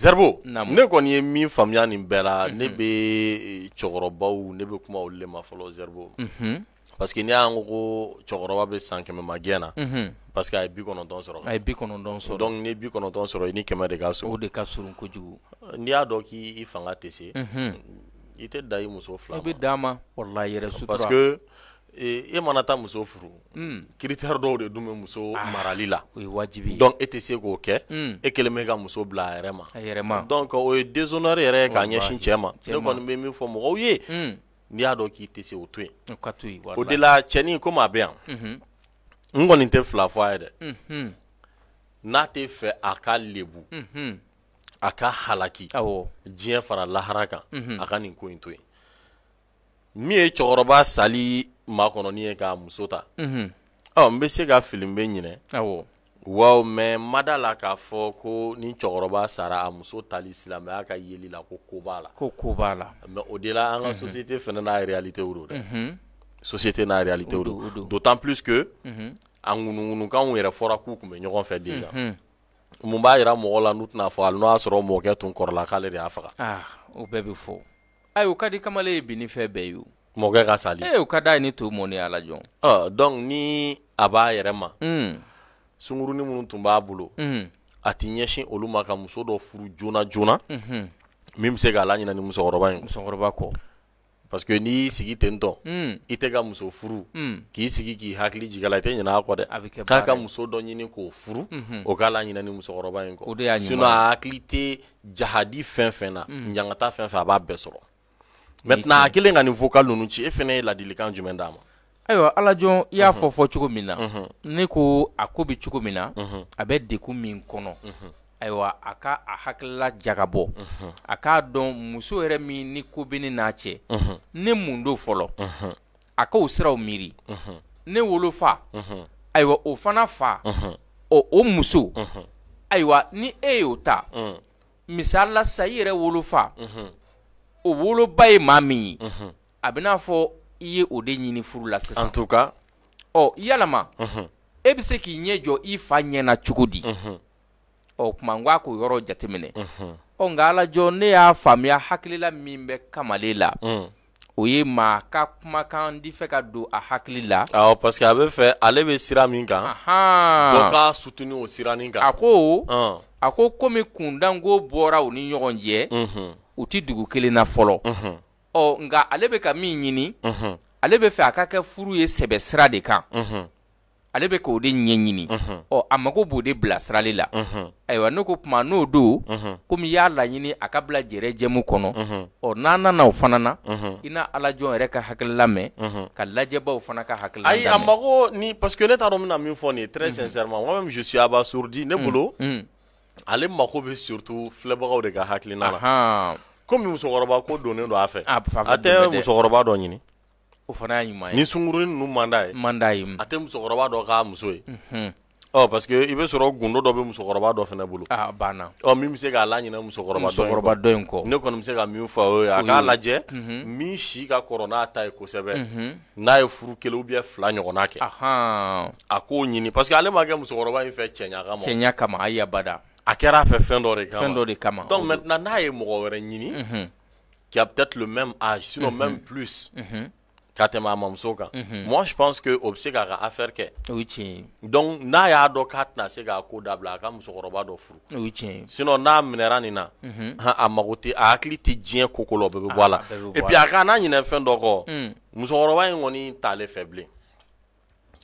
[SPEAKER 2] zeribo ne kɔni ye min faamuya nin bɛɛ la ne mhm. bɛ eh, cɛkɔrɔbaw ne bɛ kuma olu le ma fɔlɔ zeribo mhm. parce que ne y'an ko ko cɛkɔrɔba bɛ san kɛmɛ ma gɛn na mhm. parce que a ye bi kɔnɔntɔn sɔrɔ a ye bi kɔnɔntɔn sɔrɔ donc ni bi kɔnɔntɔn sɔrɔ i ni kɛmɛ de ka surun o de ka surun kojugu euh, n'i y'a dɔn k'i fanga tɛ se i tɛ da i muso fila ma i bɛ d'a ma walayi yɛrɛ sutura parce que e e mana taa muso furu kiritère hmm. dɔw de dun bɛ muso ah, marali la o ye wajibi donc e tɛ se k'o kɛ hmm. e kelen bɛ ka muso bila a yɛrɛ ma a yɛrɛ ma donc o ye déshonneur yɛrɛ ye k'a oh, ɲɛsin cɛ ma ne kɔni bɛ min fɔ mɔgɔw ye hmm. n'i y'a dɔn k'i tɛ se o to yen o ka to yen o de la cɛnin komi a bɛ yan mhm. n kɔni tɛ fila fɔ a ye dɛ mhm. n'a tɛ fɛ a ka lebu mhm. a ka halaki awɔ diɲɛ fara lahara kan a ka nin ko in to yen min ye cɛkɔrɔba sali makɔnɔni ye k'a muso ta ɔ n bɛ se ka fili n bɛ ɲinɛ wa mɛ mada la k'a fɔ ko ni cɛkɔrɔba sara a muso tali silamɛya ka yeli la ko ko b'a la ko ko b'a la mɛ o de la an ka sosite fana n'a réalité do don dɛ sosite n'a réalité o don d'autant plus que a ŋunuŋunukanw yɛrɛ fɔra k'u tun bɛ ɲɔgɔn fɛ déjà mun b'a jira mɔgɔ la n'u tɛna fɔ hali n'o y'a sɔrɔ mɔkɛ tun kɔrɔla k'ale de y'a faga ah, o bɛɛ bɛ fɔ
[SPEAKER 3] ayi o ka di kamalen ye bi ni fɛn bɛɛ ye o. mɔkɛ ka sali. ee o ka d'a ye ni to mɔni y'a la jɔn.
[SPEAKER 2] ɔ dɔnku ni a b'a yɛrɛ ma. Hmm. sunkurunin minnu tun b'a bolo. Hmm. a ti ɲɛsin olu ma ka muso dɔ furu joona joona. Hmm. min bɛ se k'a laɲina ni musokɔrɔba in. musokɔrɔba kɔ. parce que n'i y'i sigi ten tɔ. i tɛ ka muso furu. k'i sigi k'i hakili jigin a la i tɛ ɲinɛ a kɔ dɛ. a bɛ kɛ baara ye k'a ka muso dɔ ɲini k'o furu. -hmm. o k'a laɲina ni musokɔrɔba in kɔ. o de y'a ɲuman ye sinɔn a hakili tɛ jahadi fɛn fɛn na. ɲangata fɛn fɛn a b'a bɛɛ sɔrɔ. maintenant a kelen mhm. mhm. mhm. ka nin vocal ninnu ci e fana ye ladilikan jumɛn d'a ma
[SPEAKER 3] ayiwa alajɔn i y'a fɔ fɔ cogo min na ne ko a ko bɛ cogo min na a bɛ degun min kɔnɔ ayiwa a ka a hakilila jagabɔ a k'a dɔn muso yɛrɛ min ni ko bɛ ne n'a cɛ ne mun do fɔlɔ a k'o siraw miiri ne wolofa ayiwa o fana fa o muso ayiwa ni e y'o ta misalila sa i yɛrɛ wolofa owolobaye maa min ye a bena fɔ i ye o de ɲini furu la sisan ɔ yalama e be se k'i ɲɛ jɔ i fa ɲɛna cogo di ɔ kuma n ko a k'o yɔrɔ jate minɛ ɔ nka alajɔ ne y'a faamuya hakilila min bɛ kamale la mm. o ye maa ka kumakan di fɛ ka don a hakili la
[SPEAKER 2] awɔ parce que a be fɛ ale be sira min kan
[SPEAKER 3] dɔ ka sutuni o siranin kan a ko a ko komi kundanko bɔra o ni ɲɔgɔn jɛ
[SPEAKER 2] u ti dugu kelen na
[SPEAKER 4] fɔlɔ ɔ
[SPEAKER 3] nka ale bɛ ka min ɲini ale bɛ fɛ a ka kɛ furu ye sɛbɛ sira de kan ale bɛ k'o de ɲini ɔ a mago b'o de bilasirali la ayiwa ne ko kuma n'o don komi i y'a laɲini a ka bila jɛrɛ jɛmu kɔnɔ ɔ n'an nana o fana na
[SPEAKER 2] i na alajɔn yɛrɛ ka hakili mɛn ka lajɛbaw fana ka hakilila ayi a mago ni parce que ne t'a dɔn n bɛna min fɔ nin ye très sincèrement moi même je suis abasourdi ne bolo ale mago bɛ surtout filɛbagaw de ka hakilina la komi musokɔrɔba ko donnen don a fɛ ah, a tɛ musokɔrɔba dɔ ɲini o fana y'a ɲuman ye ni sunkurunin ninnu man d'a ye man d'a ye a tɛ musokɔrɔba dɔ k'a muso ye ɔ parce que i bɛ sɔrɔ gundo dɔ bɛ musokɔrɔba dɔ fana bolo ah, a banna ɔ min bɛ se k'a laɲinɛ musokɔrɔba musokɔrɔba dɔ in kɔ ne kɔni bɛ se ka min fɔ o ye a k'a lajɛ min si ka kɔrɔ n'a ta ye kosɛbɛ n'a ye furu kelen ubiyɛn fila ɲɔgɔnna kɛ a k'o ɲini parce que ale ma kɛ musokɔrɔba in fɛ cɛɲa kama cɛɲa
[SPEAKER 3] kama ayi abada
[SPEAKER 2] a kɛra a fɛ fɛn dɔ de kama fɛn dɔ de kama donc maintenant n'a ye mɔgɔ wɛrɛ ɲini qui a peut-être le même âge sinon même plus unhun ka tɛmɛ a mamuso kan moi je pense que o bɛ se k'a ka affaire kɛ tiɲɛ donc n'a y'a dɔn k'a tɛna se k'a ko dabila a ka musokɔrɔba dɔ furu tiɲɛ sinon n'a minɛra nin na a mago tɛ a hakili tɛ diɲɛ ko la o bɛɛ bɛ bɔ a la ah, et puis a ka n'a ɲinɛ fɛn dɔ kɔ mm. musokɔrɔba in kɔni t'ale fɛ bilen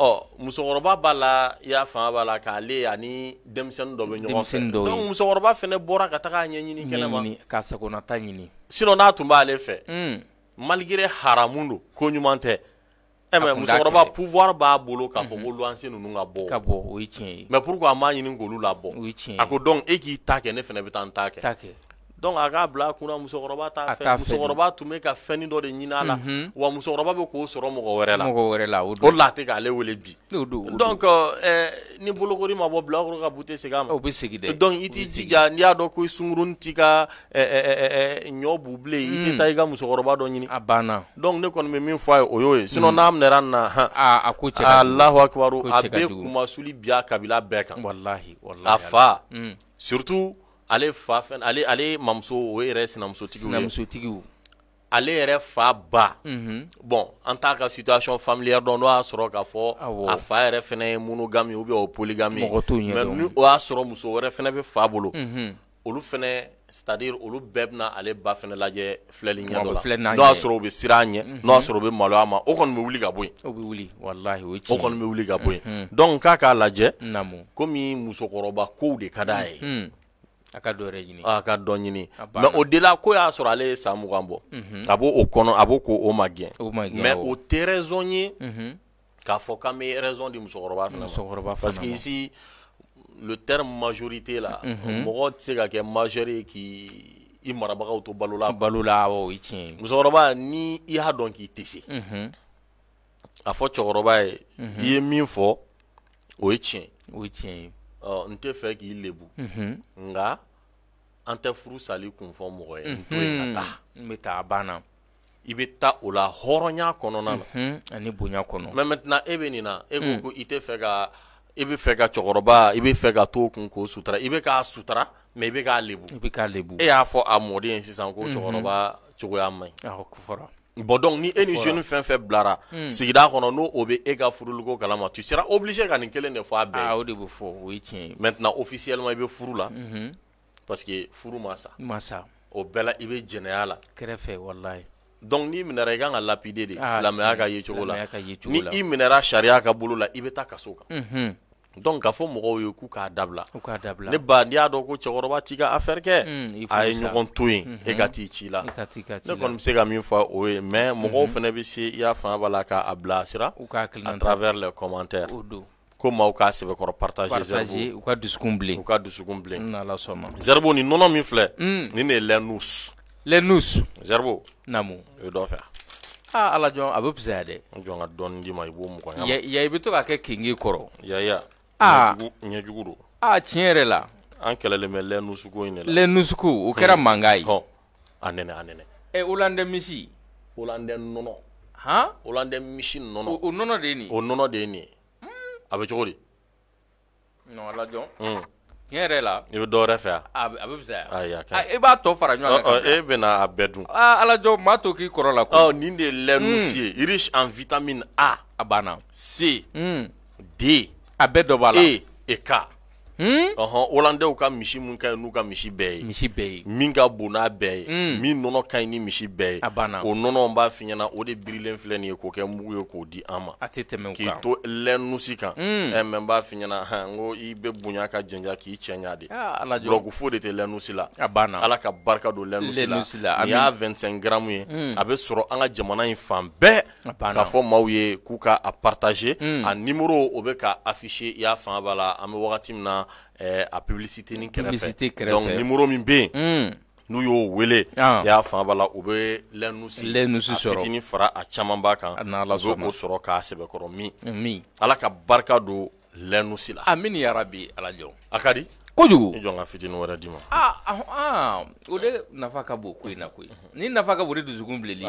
[SPEAKER 2] ɔ musokɔrɔba b'a la i y'a fanga b'a la k'ale ani denmisɛnnin dɔ bɛ ɲɔgɔn fɛ donc musokɔrɔba fana bɔra ka taga a ɲɛɲini kɛnɛma
[SPEAKER 3] ka sagonata ɲini
[SPEAKER 2] sinon n'a tun b'ale fɛ mm. malgré haramu don ko ɲuman tɛ ɛ eh, mɛ musokɔrɔba pouvoir b'a bolo k'a fɔ ko mhm. luwanse ninnu ka bɔ ka bɔ o ye tiɲɛ ye mais pourquoi a m'a ɲini k'olu labɔ o ye tiɲɛ ye a ko donc e k'i ta kɛ ne fana bɛ taa n ta kɛ ta kɛ donc a k'a bila kunna musokɔrɔba t'a fɛ musokɔrɔba tun bɛ ka fɛnni dɔ de ɲini a la wa musokɔrɔba bɛ k'o sɔrɔ mɔgɔ wɛrɛ la mɔgɔ wɛrɛ la o de la a tɛ k'ale wele bi donc ɛɛ ni bolokoli ma bɔ bilakoro ka bu tɛ segin a ma o bɛ segin dɛ donc i t'i jija n'i y'a dɔn ko sunkurun t'i ka ɛɛ eh, ɛɛ eh, ɲɔ eh, bu bilen hmm. i tɛ taa i e ka musokɔrɔba dɔ ɲini a ah, banna donc ne kɔni bɛ min fɔ a ye o y'o ye sinon hmm. n'a minɛra nin na han a ah, ko cɛ ka jugu ah, alahu akibaru a bɛ kumasuli bi a kabila bɛɛ kan walahi walahi a fa hmm. surtout ale fa fɛn ale ale mamuso o yɛrɛ sinamusotigiw ye sinamusotigiw ale yɛrɛ fa ba mhm. bɔn an t'a ka situation familière dɔn n'o y'a sɔrɔ k'a fɔ a fa yɛrɛ fana ye monogame ou bien o polygame mɔgɔ t'o ɲɛ dɔn mais o y'a sɔrɔ muso wɛrɛ fana bɛ fa bolo mhm. olu fana c'est à dire olu bɛɛ bɛna ale ba fana lajɛ filɛli ɲɛ dɔ la mhm. n'o y'a sɔrɔ u bɛ sira a ɲɛ n'o y'a sɔrɔ u bɛ malo a ma o kɔni bɛ wuli ka bɔ yen o bɛ wuli walahi o ye tiɲɛ ye o kɔni bɛ wuli ka bɔ yen donc k'a k'a lajɛ komi musokɔrɔba kow de ka d'a
[SPEAKER 3] ye a ka dɔ ɲini
[SPEAKER 2] a ka dɔ ɲini mɛ o de la ko y'a sɔrɔ ale ye san mugan bɔ mhm. a b'o o kɔnɔ a b'o k'o ma gɛn mɛ o tɛ raison ye mhm. k'a fɔ k'an bɛ raison di musokɔrɔba fana ma parce que ici le terme majorité la mhm. mɔgɔ tɛ se ka kɛ majeur ye k'i i marabagaw to balola balola awɔ o ye tiɲɛ ye musokɔrɔba ni i y'a dɔn k'i tɛ se a fɔ cɛkɔrɔba ye i ye min fɔ o ye tiɲɛ o ye tiɲɛ ye n tɛ fɛ k'i lebu nka an tɛ furu sali kun fɔ mɔgɔ ye n to yen ka taa n bɛ taa a banna i bɛ taa o la hɔrɔnya kɔnɔna na ani bonya kɔnɔ mɛ mɛtina e bɛ nin na e ko mm. ko i tɛ fɛ ka i bɛ fɛ ka cɛkɔrɔba i bɛ fɛ ka t'o kun k'o sutura i bɛ k'a sutura mɛ i bɛ k'a lebu i bɛ k'a lebu e y'a fɔ a mɔden ye sisan ko cɛkɔrɔba cogoya man ɲi awɔ ko Bon donc ni une jeune fɛn fait blara hmm. sigida kɔnɔ n'o o bɛ e ka furuliko kalama tu seras obligé quand une quelle de fois ben bɛɛ ye, o de bɛ fɔ maintenant officiellement il bɛ furu là mhm. parce que furu ma Ça. ma sa o bɛɛ la i bɛ jɛnɛya la wallahi donc n'i minera i e ka kan lapider de silamɛya ka yecogo ni i minera sariya ka bolo la i bɛ mhm donc k'a fɔ mɔgɔw ye k'u k'a dabila ne ba n'i y'a dɔn ko cɛkɔrɔba t'i ka affaire kɛ a ye ɲɔgɔn to yen e ka t'i ci la ne kɔni bɛ se ka min fɔ o ye mais mɔgɔw fana bɛ se i y'a fanga b'a la k'a bilasira à travers les commentaires ko maaw k'a sɛbɛkɔrɔ partager Zerbo u ka dusukun bilen u ka dusukun bilen n'Ala sɔnna Zerbo nin nɔnɔ min filɛ nin de ye lɛnus lɛnus Zerbo naamu i bɛ dɔ fɛ wa aa Ala jɔn a bɛ fisaya dɛ n jɔ ka dɔɔnin d'i ma i b'o mukɔnya n ma ya i bɛ to k'a kɛ kinge kɔrɔ yaya ɲɛjugu don a tiɲɛ yɛrɛ la an kɛlɛlen bɛ lɛnusuko in de la lɛ
[SPEAKER 3] lɛnusuko o hmm. kɛra
[SPEAKER 2] mankan ye hɔn a nɛnɛ a nɛnɛ
[SPEAKER 3] ɛ olandɛ misi olandɛ nɔnɔ
[SPEAKER 2] han olandɛ misi nɔnɔ o nɔnɔ de ye nin ye o nɔnɔ de ye nin ye hmm. a bɛ cogo di non alajɔn hmm. tiɲɛ yɛrɛ la i bɛ dɔwɛrɛ fɛ a
[SPEAKER 3] a bɛ fisaya ayi a ka ɲi i b'a tɔ fara ɲɔgɔn kan e
[SPEAKER 2] bɛ na a bɛɛ dun aa alajɔ maa to k'i kɔrɔ la ko ɔ nin de ye
[SPEAKER 5] lɛnusi
[SPEAKER 2] ye riche en vitamine a a banna c d A bɛɛ dɔ b'a la e, e ka Hmm? ɔhɔn holandɛw ka misi mun kaɲi n'u ka misi bɛɛ ye misi bɛɛ ye min ka bon n'a bɛɛ ye hmm. min nɔnɔ ka ɲi ni misi bɛɛ ye a o nɔnɔ n b'a fiɲɛna o de birilen filɛ nin ye k'o kɛ mugu ye k'o di an ma a tɛ tɛmɛ k'i to lɛnusi kan ɛ hmm. eh, mɛ n b'a f'i ɲɛna n ko i bɛ bonya ka jɛnja k'i cɛɲa de ala foyi de tɛ lɛnusi la a banna ala ka barika don lɛnusi la nin y'a 25 grammes ye a bɛ sɔrɔ an ka jamana in fan bɛɛ k'a fɔ maaw ye k'u ka a partager a numéro o bɛ ka afficher i y'a fanga b'a la an bɛ wagati min na A publicite nin kerefe Donc ni mouro min be Nou yo wele ah. Ya fan bala oube len nousi A fiti nin fura a chaman bakan A ah, bebo non, soro ka sebe koron Ala ka barka do len nousi la A meni yara bi ala diyon Akadi kojugu i jɔ n
[SPEAKER 3] ka de nafa ka bon na koyi mhm.
[SPEAKER 2] ni nafa ka bon ni dusukun bileli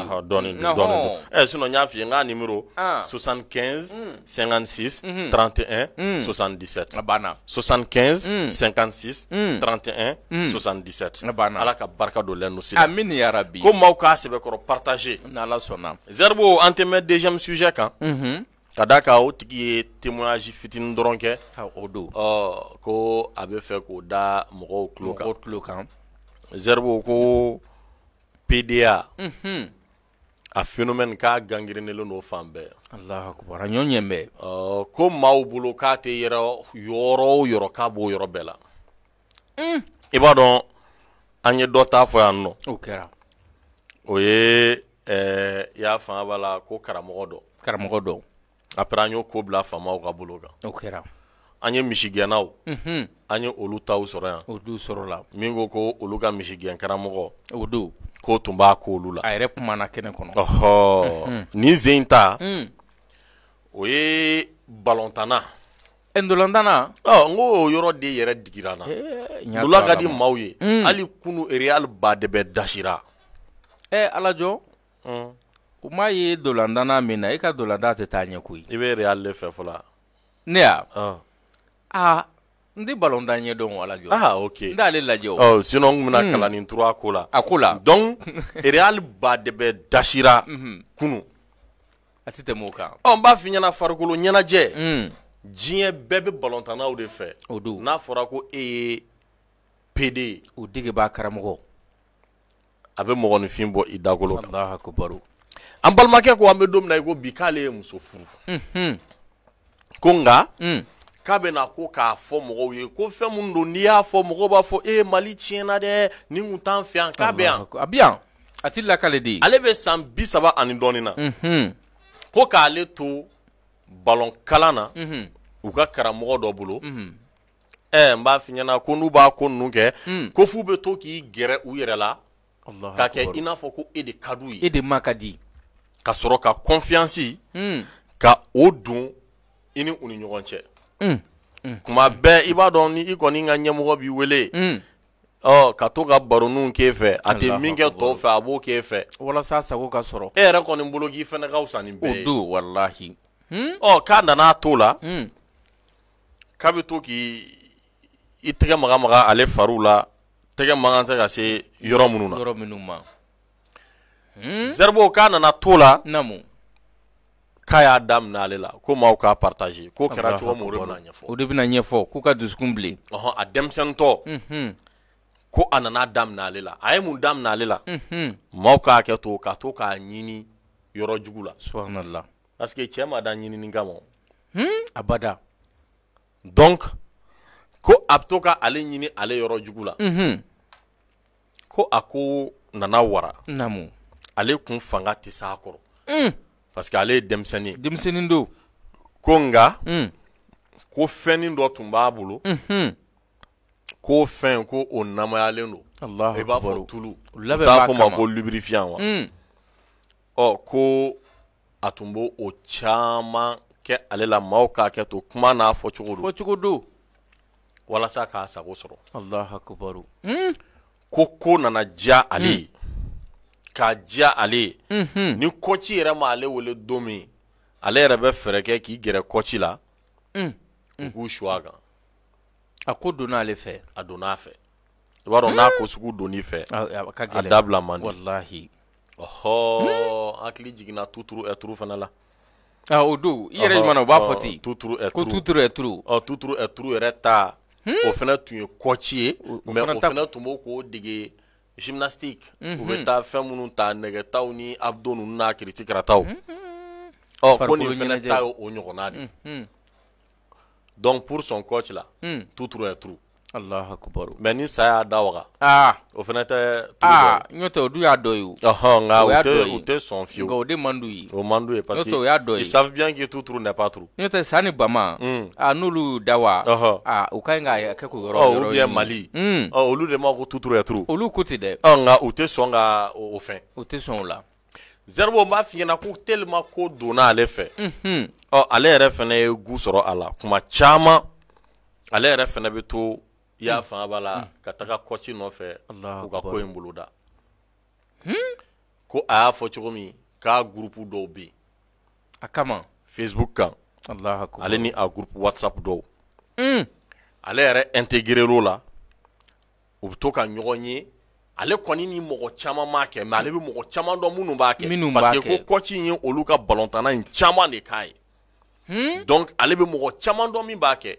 [SPEAKER 2] sinon n y'a f'i ye numéro 75 56 31 77 a 75 56 31 77 a banna ala ka barika don lɛn nusi k'a sɛbɛkɔrɔ partager n'ala sɔnna zerbo an tɛ deuxième sujet kan mhm. Ka o tigi ye témoignage fitinin dɔrɔn kɛ, o don, ɔ ko a bɛ fɛ k'o da mɔgɔw tulo kan, mɔgɔw tulo kan, Zɛribu ko PDA unhun, a phénomène k'a gangrènelen don fan bɛɛ, Alahu akibaru a ɲɔ ɲɛ ɔ ko maaw bolo k'a tɛ k'a b'o yɔrɔ bɛɛ la, un, i b'a dɔn an ye dɔ ta fɔ yan o ye ɛɛ y'a faamu b'a la ko karamɔgɔ dɔ, a pɛrɛn an y'o ko bila faamaw ka bolo kan o kɛra an ye misigɛnnaw an ye olu taw sɔrɔ yan o don sɔrɔ la min ko ko olu ka misigɛn karamɔgɔ o don k'o tun b'a ko olu la a yɛrɛ kumana kɛnɛ kɔnɔ ɔhɔ nin zen ta mm. o ye balontanna ndolantanna ɔ n ko o yɔrɔ de yɛrɛ digira na lula ka di maaw ye mm. hali kunu real badɛbɛ dasira ɛ
[SPEAKER 3] alajɔ o m'a ye dolantanna min na i e ka dolantan tɛ taa ɲɛ koyi. i bɛ real de fɛ fɔlɔ. ne y'a. aa n tɛ balontan ɲɛ dɔn ala jɔ. ah ok n t'ale lajɛ o. ɔ sinon n bɛna hmm. kalan
[SPEAKER 2] nin tora a ko la. a ko la. donc real ba de bɛ dasira. Mhm. kunu. a tɛ tɛmɛ o kan. ɔ n b'a f'i ɲɛna farikolo ɲɛnajɛ. Hmm. diɲɛ bɛɛ bɛ balontannaw de fɛ. o do n'a fɔra ko e ye pd. o dege b'a karamɔgɔ. a bɛ mɔgɔninfin bɔ i dakolo kan. alahu akubaru. an balimakɛ ko an bɛ don min na i ko bi k'ale ye muso furu mhm. ko mm. nka k'a bɛna ko k'a fɔ mɔgɔw ye ko fɛn minnu don n'i y'a fɔ mɔgɔw b'a fɔ e eh, mali tiɲɛna dɛ nin tun t'an fɛ yan k'a bɛ yan a bɛ yan a ti lakale de ale bɛ san bi saba ani dɔɔnin na ko mhm. k'ale to kalan na mhm. u ka karamɔgɔ dɔ bolo ɛ n b'a f'i ɲɛna ko n'u b'a ko ninnu kɛ ko f'u bɛ to k'i gɛrɛ u yɛrɛ la k'a kɛ i n'a fɔ ko e de ka d'u ye e de ma ka di ka sɔrɔ ka kɔnfiyansi hmm. ka o don i ni u ni ɲɔgɔn cɛ hmm. Hmm. kuma bɛɛ i b'a dɔn ni i kɔni ka ɲɛmɔgɔ b'i wele ɔ ka to ka baroniw k'e fɛ a tɛ min kɛ tɔw fɛ a b'o k'e fɛ walasa sago ka sɔrɔ e yɛrɛ kɔni bolo k'i fana ka fisa nin bɛɛ ye o don walahi ɔ k'a nana to la k'a bɛ to k'i i tɛgɛ maga maga ale fariw la tɛgɛ makan tɛ ka se yɔrɔ minnu na yɔrɔ minnu ma hmm? zerbo ka nana to la namu k'a y'a daminɛ ale la ko maaw k'a partage ko kɛra cogo min o de bɛna ɲɛfɔ o de bɛna ɲɛfɔ k'u ka dusukun bilen ɔhɔn a denmisɛnnitɔ mhm. ko a nana daminɛ ale la a ye mun daminɛ ale la maaw mhm. k'a kɛ to ka to k'a ɲini yɔrɔ jugu la subhanallah parce que cɛ ma da ɲinini kama o hmm? abada donc ko a bɛ to ka ale ɲini ale yɔrɔ jugu la mm -hmm. ko a ko nana wara namu Ale kon fanga tesakoro. Hmm. Paske ale demseni. Demseni ndo. Kon nga. Hmm. Ko fen ndo atumbabu lo. Hmm. Ko fen ko onamay ale ndo. Allah e akbaru. Eba fon tulu. Lebe makama. Ta fon mako lubrifyanwa. Hmm. Oh, ko atumbou o chaman ke ale la mawka ke to. Kman a foch kudu. Foch kudu. Walasa ka asa gosoro. Allah akbaru. Hmm. Ko kon nanadja ale. Hmm. k'a diya ale ye ni kɔci yɛrɛ ma ale wele don min ale yɛrɛ bɛ fɛɛrɛ kɛ k'i gɛrɛ kɔci la mm. u k'u su a kan a ko donna ale fɛ a donna a fɛ i b'a dɔn n'a ko sugu donni fɛ a dabila man di walahi ɔhɔ hmm? hakili jiginna tuturu ɛturu fana la o don i yɛrɛ ɲuman na u b'a fɔ ten tuturu ɛturu ko tuturu ɛturu ɔ tuturu ɛturu yɛrɛ ta hmm? o fana tun ye kɔci ye mɛ o fana tun b'o k'o dege gymnastique mm -hmm. u bɛ taa fɛn minnu ta nɛgɛtaw ni abdo ninnu n'a kiriti karataw mhm. Oh, -hmm. ɔ ko nin fɛnɛ ta ye donc pour son coach là mhm. tout trou est trou Allah akbar Mais ni sa y'a dawa Ah Au o fana Ah N'yote n'o du y'a doyu Ah o ɔhɔn nka u tɛ o de o parce que N'yote y'a doyu ils savent bien que tout trou n'est pas trou N'yote sani bama mm.
[SPEAKER 3] Ah n'olu dawa. da Ah ɔhɔn aa u ou bien Mali
[SPEAKER 2] mm. ɔ olu de m'a tout trou est trou olu ko ten Ah, nga nka son nga au fin. o son la Zerbo n b'a f'i ko tellement ko dona ale fɛ unhun ɔ ale yɛrɛ fana ala a kuma caman y'a fanga b'a la hmm. ka taga kɔci nɔfɛ ka ko hmm? ko a k'a gurupu a facebook kan ale ni a gurupu whatsapp dɔw hmm. ale yɛrɛ la u to ka ɲɔgɔn ale kɔni ni mɔgɔ caman m'a ale be mɔgɔ caman dɔn minnu b'a parce que ko kɔci ye olu ka y donc ale be mɔgɔ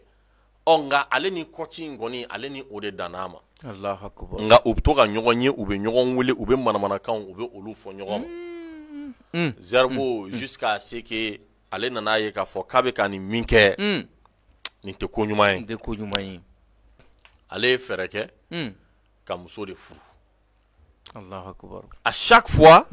[SPEAKER 2] ɔ nka ale ni kɔci in kɔni ale ni o de danna a ma nka u bɛ to ka ɲɔgɔn ye u bɛ ɲɔgɔn wele u bɛ manamanakanw u bɛ olu fɔ ɲɔgɔn ma
[SPEAKER 5] mm.
[SPEAKER 2] mm. zɛribo mm. jusqu'à ce que ale nana ye k'a fɔ k'a bɛ ka nin min kɛ nin
[SPEAKER 3] tɛ ko ɲuman ye nin tɛ ko ɲuman ye
[SPEAKER 2] ale ye fɛɛrɛ kɛ ka muso de furu a chaque fois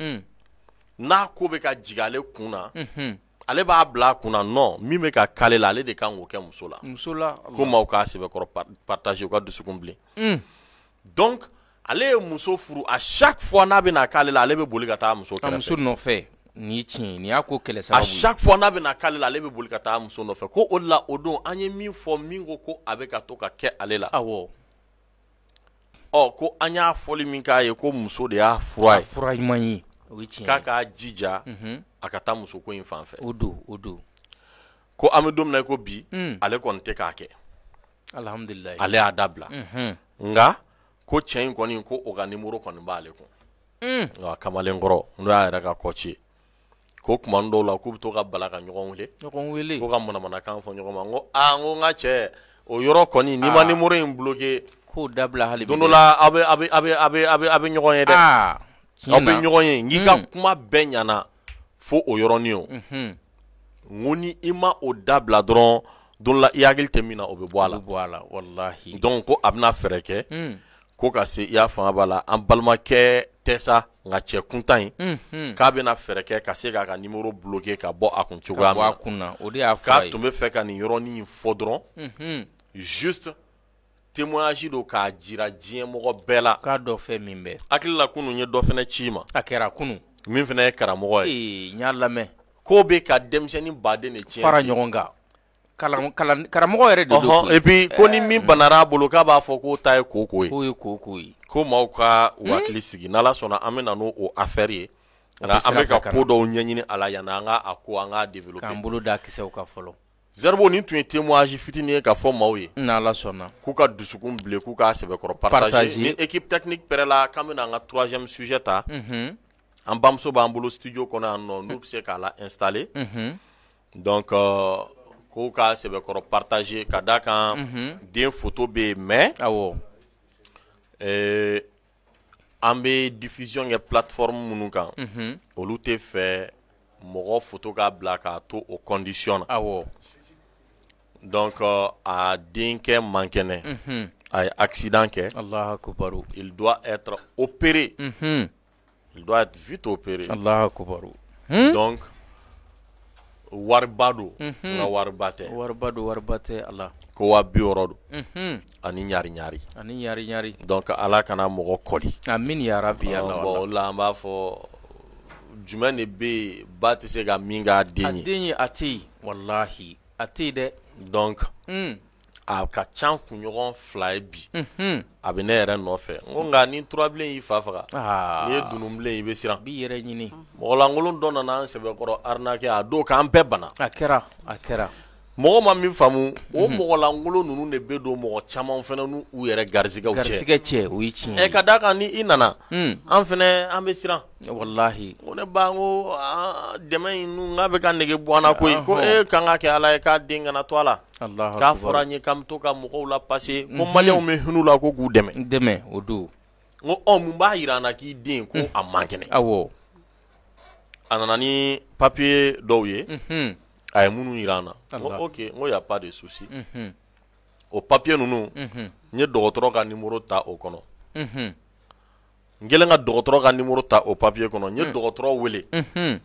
[SPEAKER 2] n'a ko bɛ ka jigin ale kun na mm-hmm. ale b'a bila kunna nɔ min bɛ ka kale la ale de kan k'o kɛ muso la muso la ko maaw k'a sɛbɛkɔrɔ partage u ka dusukun bilen mm. donc ale ye muso furu à chaque fois n'a bɛna k'ale la ale bɛ boli ka taa muso kɛrɛfɛ a muso nɔfɛ nin ye tiɲɛ nin y'a ko kɛlɛ sababu ye à chaque fois n'a bɛna k'ale la ale bɛ boli ka taa muso nɔfɛ ko o de la o don an ye min fɔ min ko ko a bɛ ka to ka kɛ ale la awɔ ɔ ko an y'a fɔli min k'a ye ko muso de y'a fura ye a
[SPEAKER 3] fura ɲuman ye
[SPEAKER 2] k'a k'a jija a ka taa muso ko in fan fɛ o don o don ko an bɛ don min na i ko bi mm. ale kɔni mm-hmm. tɛ mm. k'a kɛ alihamudulilayi ale y'a dabila nka ko cɛ in kɔni ko o ka nimoro kɔni b'ale kun nka kamalen kɔrɔ n'o y'a yɛrɛ ka kɔci ye ko tuma dɔw la k'u bɛ to ka bala ka ɲɔgɔn wele ɲɔgɔn wele ko ka manamanakan fɔ ɲɔgɔn ma n ko aa n ko n ka cɛ o yɔrɔ kɔni n'i ma nimoro in bloqué k'o dabila don dɔ la aw bɛ ɲɔgɔn ye dɛ aw bɛ ɲɔgɔn ye n'i ka hmm. kuma bɛɛ ɲɛna fo o yɔrɔnin o hmm. n ko ni i ma o dabila dɔrɔn don la i hakili tɛ min na o bɛ bɔ a la bɔ a la walahi donc ko a bɛna fɛɛrɛ kɛ hmm. ko ka se i y'a fanga b'a la an balimakɛ tɛ sa nka cɛ kuntan in k'a bɛna fɛɛrɛ kɛ ka se k'a ka nimoro bloqué ka bɔ a kun cogoya min na k'a tun bɛ fɛ ka nin yɔrɔnin fɔ dɔrɔn juste témoignage do k'a jira diɲɛ mɔgɔ bɛɛ la k'a dɔ fɛn min bɛ hakili la kunu ye dɔ fɛnɛ ci ma a kɛra kunu min fɛnɛ ye karamɔgɔ ye n y'a lamɛn ko bɛ ka denmisɛnnin baden de tiɲɛ fara ɲɔgɔn kan
[SPEAKER 3] karamɔgɔ yɛrɛ de don et puis ko ni min
[SPEAKER 2] banara a bolo k'a b'a fɔ k'o ta ye koko ye k'o ye koko ye ko maaw ka u hmm? hakili sigi n'ala sɔnna an bɛ na n'o o affaire ye nka an bɛ ka ko dɔw ɲɛɲini a la yanni an ka a ko an k'a développer k'an bolo da kisɛw kan fɔlɔ Zerbo nous tun ye témoignage fitinin ye k'a fɔ maaw ye n'Ala sɔnna k'u ka k'a partager ni équipe technique k'an bɛna troisième sujet ta an studio kɔnɔ yan nɔ n'u k'a donc euh, k'u k'a sɛbɛkɔrɔ partager ka d'a kan den photo bɛ mais diffusion kɛ plateforme minnu kan photo k'a bila k'a to condition donc euh, à dinké mankené mhm. à mm accident Allah il doit être opéré mhm. il doit être vite opéré Allah akubaru. Hmm? Hmm? donc warbado na mhm. warbate warbado warbate Allah ko wabi orodo mm ani nyari nyari ani nyari nyari donc ala kana mo koli amin ya rabbi ya Allah bon la mba be batise ga minga digne. Digne ati wallahi ati de donc mm. a ka can kunɲɔgɔn fila ye bi a bɛ ne yɛrɛ nɔfɛ n ko nka ni turabilen y'i fa faga n'i ye dunubilen i bɛ siran b'i yɛrɛ ɲini mɔgɔlankolon dɔ nana an sɛbɛkɔrɔ arnaqué a don k'an bɛɛ bana a kɛra a kɛra mɔgɔ ma min faamu o mhm. mɔgɔlankolo ninnu de bɛ don mɔgɔ caman fana n'u yɛrɛ garijɛgɛw cɛ garijɛgɛ cɛ o ye tiɲɛ ye ɛ ka d'a kan ni i nana hmm. an fana an bɛ siran walahi ko ne ba ko dɛmɛ in n'u k'a bɛ ka nege bɔ an na koyi ko e kan ka kɛ ala ye k'a den kana to a la k'a fɔra an ye k'an bɛ to ka mɔgɔw la pase ko mhm. maliyɛnw
[SPEAKER 3] bɛ hinɛ u la ko k'u dɛmɛ dɛmɛ o don
[SPEAKER 2] n ko ɔ mun b'a jira an na k'i den Ah, a ye minnu yira an na ok n ko y'a pas de souci mm -hmm. o papier ninnu mm -hmm. n ye dɔgɔtɔrɔ ka numéro ta o kɔnɔ mm -hmm. n kɛlen ka dɔgɔtɔrɔ ka numéro ta o papier kɔnɔ n ye mm. dɔgɔtɔrɔ wele n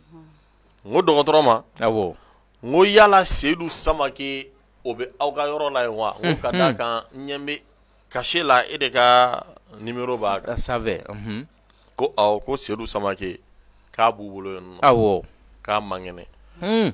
[SPEAKER 2] ko dɔgɔtɔrɔ ma awɔ n ko yala seyidu samake o bɛ aw ka yɔrɔ la yen wa n ko ka d'a kan n ɲɛ bɛ kashe la e de ka numéro b'a kan ah, sanfɛ mhm. ko awɔ ko seyidu samake k'a b'u bolo yen nɔ awɔ k'a man kɛnɛ. Mhm.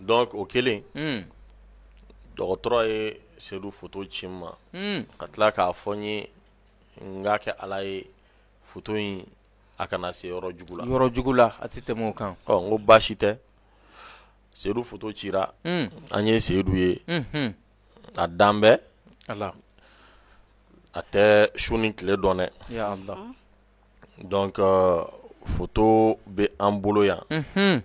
[SPEAKER 2] donc o kelen dɔgɔtɔrɔ ye sedu foto ci n ma ka tila k'a fɔ n ye n k'a kɛ ala ye foto in a kana se yɔrɔ jugu la yɔrɔ
[SPEAKER 3] jugu la a tɛ tɛmɛ o kan
[SPEAKER 2] ɔ n ko baasi tɛ sedu foto cira an ye sedu ye a dan bɛɛ ala a hmm, hmm. eh? tɛ su ni tile dɔn dɛ ya ala donc foto euh, bɛ an bolo yan hmm,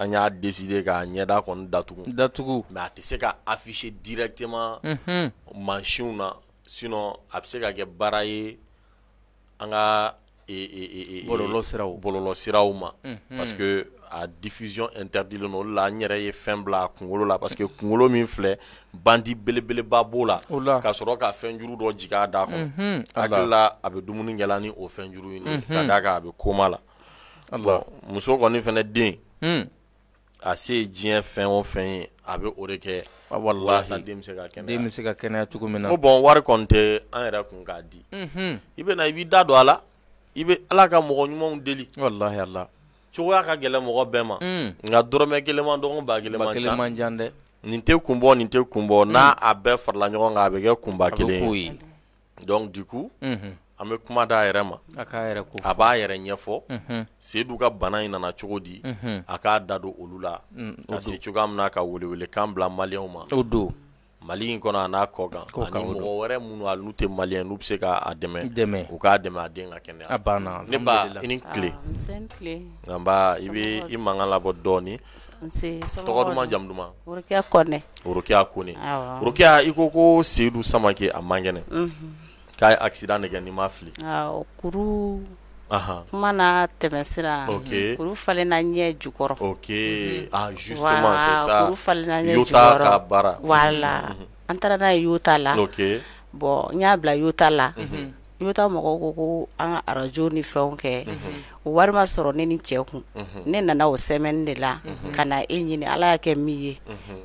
[SPEAKER 2] An y'a décidé k'a ɲɛda kɔni datugu, datugu mais a tɛ se ka afficher directement unhun, mansinw na sinon a bɛ se ka kɛ baara ye an ka e e, e, e, e ma parce que a diffusion interdite le don la n yɛrɛ ye fɛn bila a la parce que kunkolo min filɛ bandi belebeleba b'o la ka sɔrɔ ka fɛnjuru dɔ jigin a da kɔnɔ, unhun, la a bɛ dumuni kɛla ni o fɛnjuru in de ka d'a kan a bɛ coma la bon muso kɔni fana den, hmm. a se diɲɛ fɛn o fɛn ye a bɛ o de kɛ walasa den bɛ se ka kɛnɛya den bɛ se ka kɛnɛya cogo min na ko bɔn wari kɔni tɛ an yɛrɛ kun k'a di i bɛ na i b'i da don a la i bɛ ala ka mɔgɔ ɲumanw deli walahi ala cogoya ka gɛlɛn mɔgɔ bɛɛ ma mm. nka dɔrɔmɛ kelen man dɔgɔ ba kelen man can man can dɛ nin tɛ kun bɔ nin tɛ kun bɔ n'a mm. a bɛɛ farala ɲɔgɔn kan a bɛ kɛ kunba kelen ye donc du coup an be kuma d'a yɛrɛ ma a b'a yɛrɛ ɲɛfɔ seyidu ka bana in nana cogo di a k'a da don olu la mm, ka se cogoya min na ka welewelekan bila maliyɛnw ma o mali in kɔnɔ a n'a kɔ kan ani mɔgɔ wɛrɛ minnu a n'u tɛ maliyɛn n'u bɛ se k'a dɛmɛ dɛmɛ u k'a dɛmɛ a den ka kɛnɛya ne ba i ni tile ah, nba i bɛ i mankan labɔ dɔɔni tɔgɔ duman jamu duman worokiya kɔnɛ worokiya kone worokiya i ko ko seyidu samake a man kɛnɛ k'a accident de ni mafli
[SPEAKER 6] ah awɔ kuru Aha. kuma na tɛmɛsira okay. kuru fale na nye jukoro
[SPEAKER 2] okay. mm -hmm. ah, justement wow, c'est ça kuru fale na nye yuta jukoro yuta kabara voilà mm -hmm.
[SPEAKER 6] antara n'a yuta la okay. bon nya bla yuta yota la mm -hmm. yota mɔgɔw ko ko an arajo ni fonke kɛ mm -hmm o wari ma sɔrɔ ne ni cɛ kun ne nana o sɛmɛni de la ka na e ɲini ala y'a kɛ min ye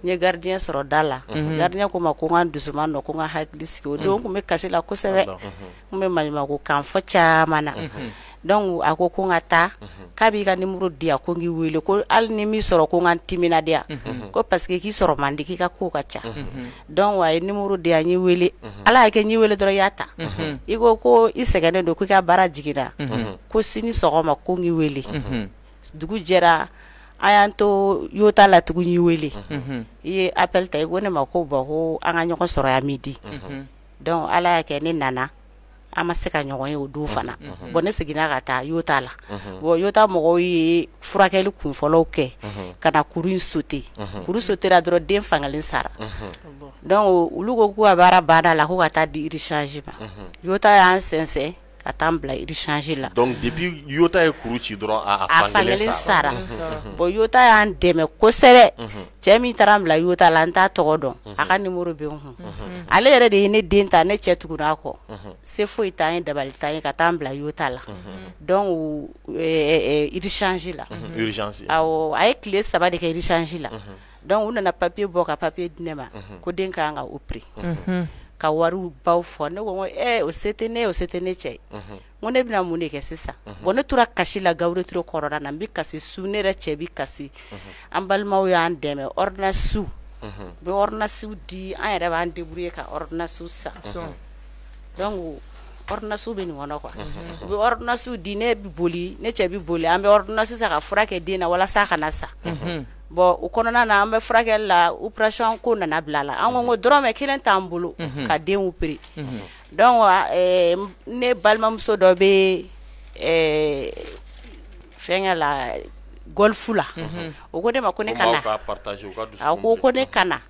[SPEAKER 6] n ye garidiyɛn sɔrɔ da la garidiyɛn ko ma ko n ka dusuma nɔ ko n ka hakili sigi o don tun bɛ kasi la kosɛbɛ n bɛ maɲumako kan fɔ caman na donc a ko ko n ka taa k'a b'i ka nimuru di yan ko n k'i wele ko hali ni min sɔrɔ ko n ka n timinadiya ko parce que k'i sɔrɔ man di k'i ka kow ka ca donc a ye nimuru di yan n y'i wele ala y'a kɛ n y'i wele dɔrɔn i y'a ta i ko ko i sɛgɛnnen don k'i ka baara jiginna ko sini sɔgɔma ma ko n'i wele mhm. dugu jɛra an y'an to yota la tuguni wele i mhm. ye appel ta i ko ne ma ko bon ko an ka ɲɔgɔn sɔrɔ ya midi mhm. donc ala y'a kɛ ne nana an ma se ka ɲɔgɔn ye o don fana bon ne seginna ka taa yota la bon yota mɔgɔw ye furakɛli kunfɔlɔw kɛ ka na kuru in sote kuru sotera dɔrɔn den fankelen sara donc olu ko k'u ka baara banna la ko ka taa di rechange ma yota y'an sɛnsɛn ka taa bila irecsi
[SPEAKER 2] la debita ye kuru ci dɔrɔn a fankelen sara bo
[SPEAKER 6] y'an dɛmɛ kosɛbɛ cɛ min taara bila y'ota la n t'a tɔgɔ dɔn a ka mm-hmm. ninmuru bɛ kun mm-hmm. ale yɛrɛ de ye ne den ta ne cɛ tugu a kɔ mm-hmm. se foyi ta ye dabali ta ye ka taa bila y'ota la dɔn irecsi la
[SPEAKER 7] a
[SPEAKER 6] ye tile saba de kɛ irecsi la donc u nana papiye bɔ ka papiye di ne ma ko den ka kan ka opri ka wariw baw fɔ ne ko eh, o se tɛ ne ye o se tɛ ne cɛ ye n ko ne bɛna mun de kɛ sisan mhm. bɔn ne tora kasi la gabureture kɔrɔra na n bɛ kasi su ne yɛrɛ cɛ bɛ kasi mhm. an balimaw y'an dɛmɛ ɔridinasiw mhm. bɛ ɔridinasiw di an yɛrɛ b'an debrouiller ka ɔridinasiw san donc ordonnance bɛ nin kɔnɔ quoi u bɛ ordonnance di ne bɛ boli ne cɛ bɛ boli an bɛ ordonnance san ka fura kɛ den na walasa a kana sa bɔn o kɔnɔna na an bɛ furakɛli la operasiyɔn ko nana bila la an ko ko dɔrɔmɛ kelen t'an bolo ka denw opere donc eh, ne balimamuso dɔ bɛ eh, fɛnkɛ la gɔlifu la o ko ne ma ko ne ka
[SPEAKER 2] a ko ko
[SPEAKER 6] ne ka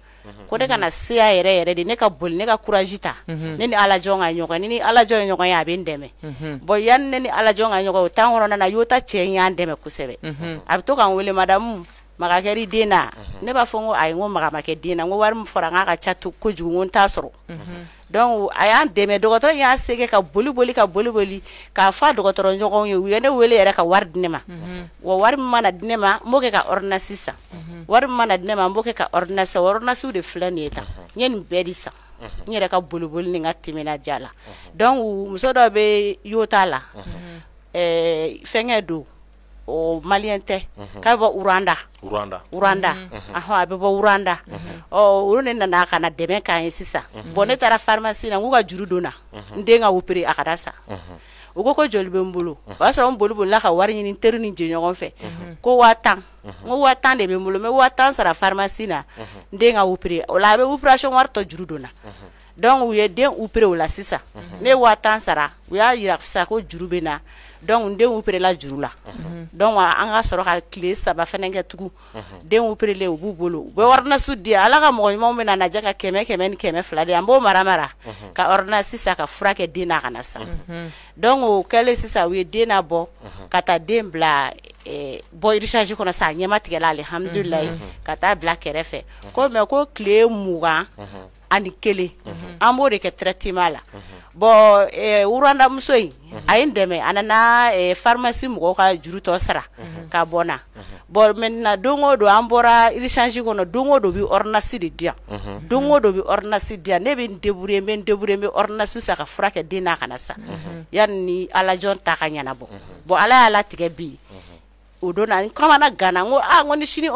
[SPEAKER 6] ko ne kana seya yɛrɛ yɛrɛ de ne ka boli ne ka kuraji ta ne ni alajɔn ka ɲɔgɔn ni ni alajɔn ye ɲɔgɔn ye a bɛ n dɛmɛ bɔn yanni ne ni alajɔn ka ɲɔgɔn o tan kɔnɔna na y'o cɛ in y'an dɛmɛ kosɛbɛ a bɛ to ka wele madamu maga den na mhm. ne b'a fɔ ko ayi ko maga ma kɛ den na ko wari min fɔra n k'a mhm. ka ca kojugu n ko n t'a sɔrɔ donc a y'an dɛmɛ dɔgɔtɔrɔ y'a se kɛ ka boli boli ka boli boli k'a fɔ a dɔgɔtɔrɔ ɲɔgɔnw ye u ye ne wele yɛrɛ ka wari di ne ma mhm. wa wari min mana di ne ma n b'o kɛ ka ordonnance san wari min mana di ne ma n b'o kɛ ka ordonnance san o de filɛ nin ye tan n ye nin bɛɛ de san n yɛrɛ ka boli boli ni n ka timinadiya la donc muso dɔ bɛ yota la ɛɛ eh, fɛnkɛ don o maliyɛn tɛ mhm. k'a bɛ bɔ uranda
[SPEAKER 7] uranda uranda mhm. ɔhɔn
[SPEAKER 6] a bɛ bɔ uranda mhm. ɔ olu ne nana ka na dɛmɛ k'an ye sisan bɔn ne taara farimasi na n k'u ka juru donna n den ka opere a ka da sa u ko ko joli bɛ n bolo o y'a sɔrɔ n boli bolila ka wari ɲini n teri ni jɛɲɔgɔn fɛ ko waa tan n ko waa tan de bɛ n bolo n bɛ waa tan sara farimasi na n den ka opere o la a bɛ operasiyɔn wari tɔ juru donna donc u ye den opere o la sisan ne ye waa tan sara u y'a yira sisan ko juru bɛ na. Dɔnku denw perela juru la dɔn an ka sɔrɔ ka tile saba fana kɛ tugun denw perelen u b'u bolo u bɛ wariso di ala ka mɔgɔ ɲumanw bɛ na ka kɛmɛ kɛmɛ ni kɛmɛ fila de an b'o mara mara ka sisan ka furakɛ den n'a kana sa dɔn o kɛlen sisan u ye den bɔ ka taa den bila eh, bɔsasi kɔnɔ sa a ɲɛma tigɛla alihamidulayi ka taa bila kɛrɛfɛ ko mɛ ko tile mugan ani kelen mhm. an b'o de kɛ traitement la mhm. bɔn eh, wurandamuso in mhm. a ye n dɛmɛ a nana eh, pharmacie mɔgɔw ka juru sara ka bɔ n bɔn maintenant don o don an bɔra rechange kɔnɔ don o don u bɛ ordonnance de di yan don o don u bɛ ordonnance ne bi n débrouiller n bɛ n débrouiller n bɛ ordonnance san ka fura kɛ den n'a kana sa yanni ni alajɔn ta ka ɲɛnabɔ bɔn ala y'a latigɛ bi o don na kama na gana n ko a ah, n ko ni sini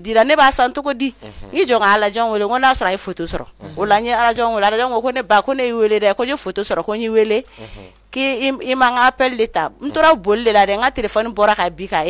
[SPEAKER 6] dira ne b'a san cogo di mhm. n k'i jɔ n ka alajɔn n'a sɔrɔ a foto e sɔrɔ mhm. o la n ye alajɔn wele alajɔn ko ko ne ba ko ne y'i wele dɛ ko n foto sɔrɔ ko n wele mhm. k'i i ma n appel de ta n tora de la dɛ n ka téléphone bɔra ka bin ka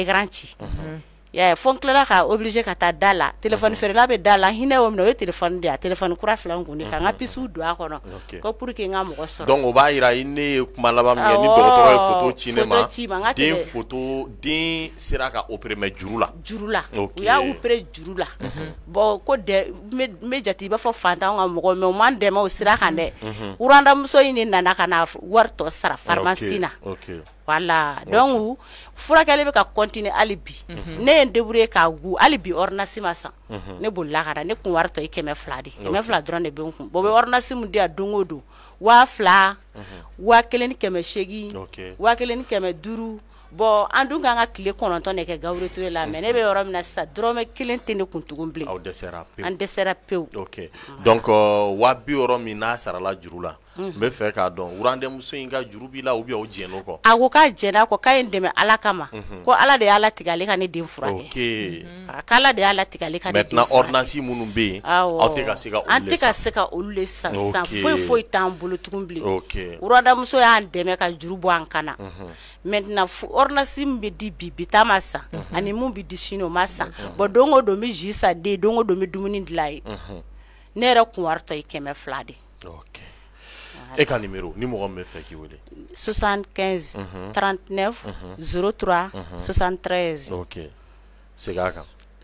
[SPEAKER 6] y'a mhm. ye fo n tilala ka oblige ka taa da la telefɔni feerela bɛ da la hinɛ o minɛ o ye telefɔni de ye telefɔni kura fila n kun de ka n ka mhm. pisiw don a kɔnɔ ko pour que n ka mɔgɔ sɔrɔ donc o b'a
[SPEAKER 2] yira i ne ye kuma laban min kɛ ni dɔgɔtɔrɔ ye photo ci ne ma den photo den sera ka opérer mais juru la juru
[SPEAKER 6] la u y'a opérer juru la mhm. bon ko dɛ n bɛ jate i b'a fɔ fantanw ka mɔgɔ mais u man dɛmɛ o sira kan dɛ wurandamuso in de nana ka na wari tɔ sara pharmacie na wala okay. donc furakɛli bɛ ka kɔntine hali bi mhm. ne ye n k'a gu hali bi ɔrinasi ma san mhm. ne bolila ka na ne kun wari tɔ i kɛmɛ fila de kɛmɛ fila dɔrɔn de bɛ n kun bɔn bɛ ɔrinasi min di yan don o fila mhm. waa kelen ni kɛmɛ seegin waa kelen ni kɛmɛ duuru bɔn an dun k'an ka tile kɔnɔntɔn de kɛ gawure ture la mɛ ne bɛ yɔrɔ min na sisan dɔrɔmɛ kelen tɛ ne kun tugun bilen an dɛsɛra pewu
[SPEAKER 2] donc euh, wa bi yɔrɔ min n'a sarala juru la n bɛ fɛ k'a dɔn wurandɛmuso in ka juru b'i la u bɛ o jɛn'o kɔ.
[SPEAKER 6] a ko k'a jɛn'a kɔ k'a ye n dɛmɛ ala kama ko ala de y'a latigɛ ale ka ne den furakɛ. ok k'ala de y'a latigɛ ale ka ne den furakɛ. maintenant ordonnance
[SPEAKER 2] minnu bɛ yen. aw tɛ ka se ka olu le san. an tɛ ka se
[SPEAKER 6] ka olu le san sisan foyi foyi t'an bolo tugun bilen. ok wuradamuso y'an dɛmɛ ka juru bɔ an kan na. maintenant ordonnance min bɛ di bi bi ta ma san ani min bɛ di sini o ma san bɔn don o don n bɛ zi san den don o don n bɛ dumuni dilan a ye ne yɛrɛ kun wari tɔ ye kɛmɛ fila de ok Et ka numéro 75 39 03 73
[SPEAKER 2] ok c'est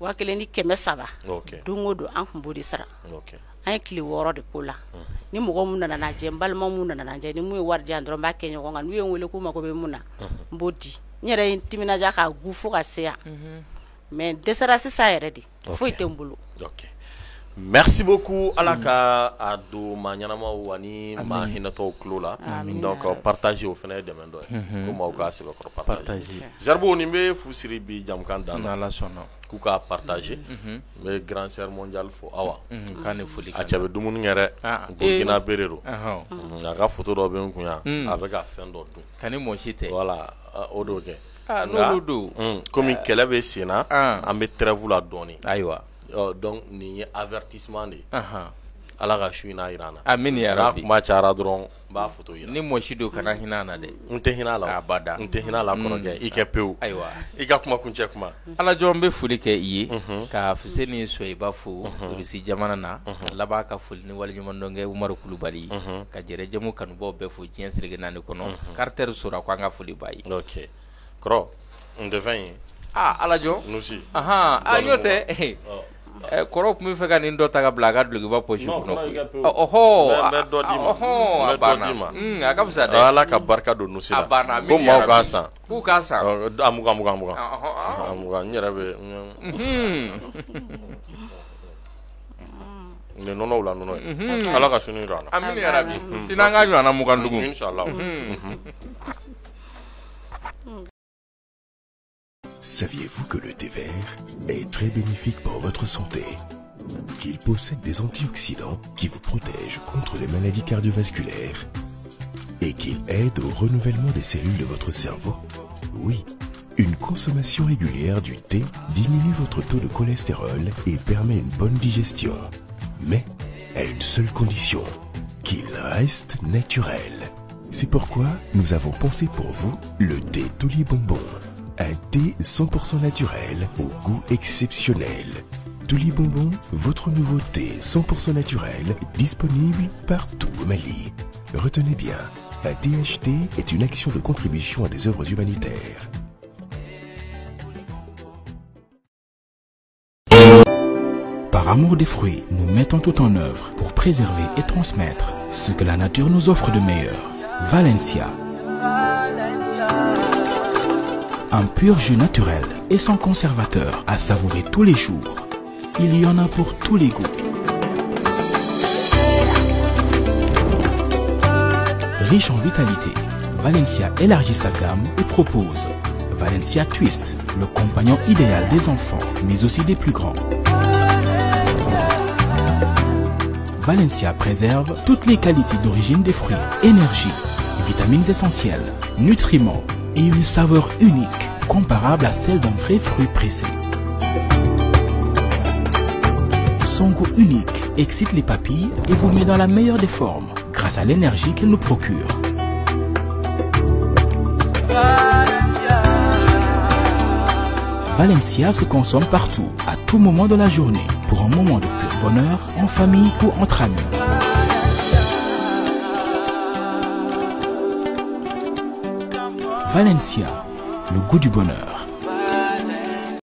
[SPEAKER 6] wa kelen ni kɛmɛ saba don o don an tun b'o de sara an ye tile wɔɔrɔ de ko la ni mɔgɔ min nana jɛ n balima min nana jɛ ni mun ye warijan dɔrɔn b'a kɛ ɲɔgɔn kan n'u ye n wele k'u mago bɛ mun na n b'o di n yɛrɛ ye timinaja k'a gu fo ka se yan mɛ n dɛsɛra sisan yɛrɛ de foyi tɛ n bolo
[SPEAKER 2] Merci beaucoup Alaka ka a don Mahinato ɲɛnamaw donc euh, partager au final de dɛmɛ dɔ ye ko maaw partager sɛbɛkɔrɔ Zerbo bi na k'u k'a partager grand sœur mondial fo Awa k'a ni foli a cɛ bɛ dumuni kɛ dɛ Burkinabé de don a ka photo dɔ bɛ n kun yan mm. a bɛ ka Comme dɔ dun ka ni mɔgɔ de la donc nin ye avertissement de ye ala ka su n'a yira an na amini ya rabi n'a kuma cayara dɔrɔn n b'a foto yira ni mɔsi don kana hinɛ a na dɛ n tɛ hinɛ la abada n tɛ hinɛ a la kɔnɔjɛ i kɛ mm. pewu ayiwa i ka kuma kuncɛ kuma
[SPEAKER 3] ala jɔn bɛ foli kɛ i ye ka fuseni soyiba fo rusi jamana na laban ka foli ni wali waleɲuman dɔnkɛ umaru kulubali ka jɛrɛ jɛmu kanubaw bɛɛ fo diɲɛ seleke naani kɔnɔ karitɛri sora ko an ka foli b'a ye ok kɔrɔ n tɛ fɛn ye aa ah, ala jɔn nusi ahan a ah, y'o tɛ Eh, kɔrɔ tun bɛ fɛ ka nin dɔ ta ka bila a ka dulokiba pɔsi kɔnɔ ɔhɔn oh, a ah, ah, ah, banna a mm, ka fisa dɛ ala ka
[SPEAKER 2] barika don nusi la a banna ko maaw k'a san k'u k'a san a mugan mugan mugan a mugan n yɛrɛ bɛ ni nɔnɔw la nɔnɔ ye ala ka sini
[SPEAKER 8] jira an na amina yarabi sini an ka dugu inshallah mm-hmm.
[SPEAKER 2] Mm-hmm.
[SPEAKER 9] Saviez-vous que le thé vert est très bénéfique pour votre santé Qu'il possède des antioxydants qui vous protègent contre les maladies cardiovasculaires et qu'il aide au renouvellement des cellules de votre cerveau Oui, une consommation régulière du thé diminue votre taux de cholestérol et permet une bonne digestion, mais à une seule condition, qu'il reste naturel. C'est pourquoi nous avons pensé pour vous le thé Toli Bonbon un thé 100% naturel au goût exceptionnel. Tuli Bonbon, votre nouveau thé 100% naturel, disponible partout au Mali. Retenez bien, la DHT est une action de contribution à des œuvres humanitaires. Par amour des fruits, nous mettons tout en œuvre pour préserver et transmettre ce que la nature nous offre de meilleur. Valencia un pur jus naturel et sans conservateur à savourer tous les jours. Il y en a pour tous les goûts. Riche en vitalité, Valencia élargit sa gamme et propose Valencia Twist, le compagnon idéal des enfants, mais aussi des plus grands. Valencia préserve toutes les qualités d'origine des fruits, énergie, vitamines essentielles, nutriments, et une saveur unique, comparable à celle d'un vrai fruit pressé. Son goût unique excite les papilles et vous met dans la meilleure des formes grâce à l'énergie qu'elle nous procure. Valencia se consomme partout, à tout moment de la journée, pour un moment de pur bonheur, en famille ou entre amis. Valencia, le goût du bonheur.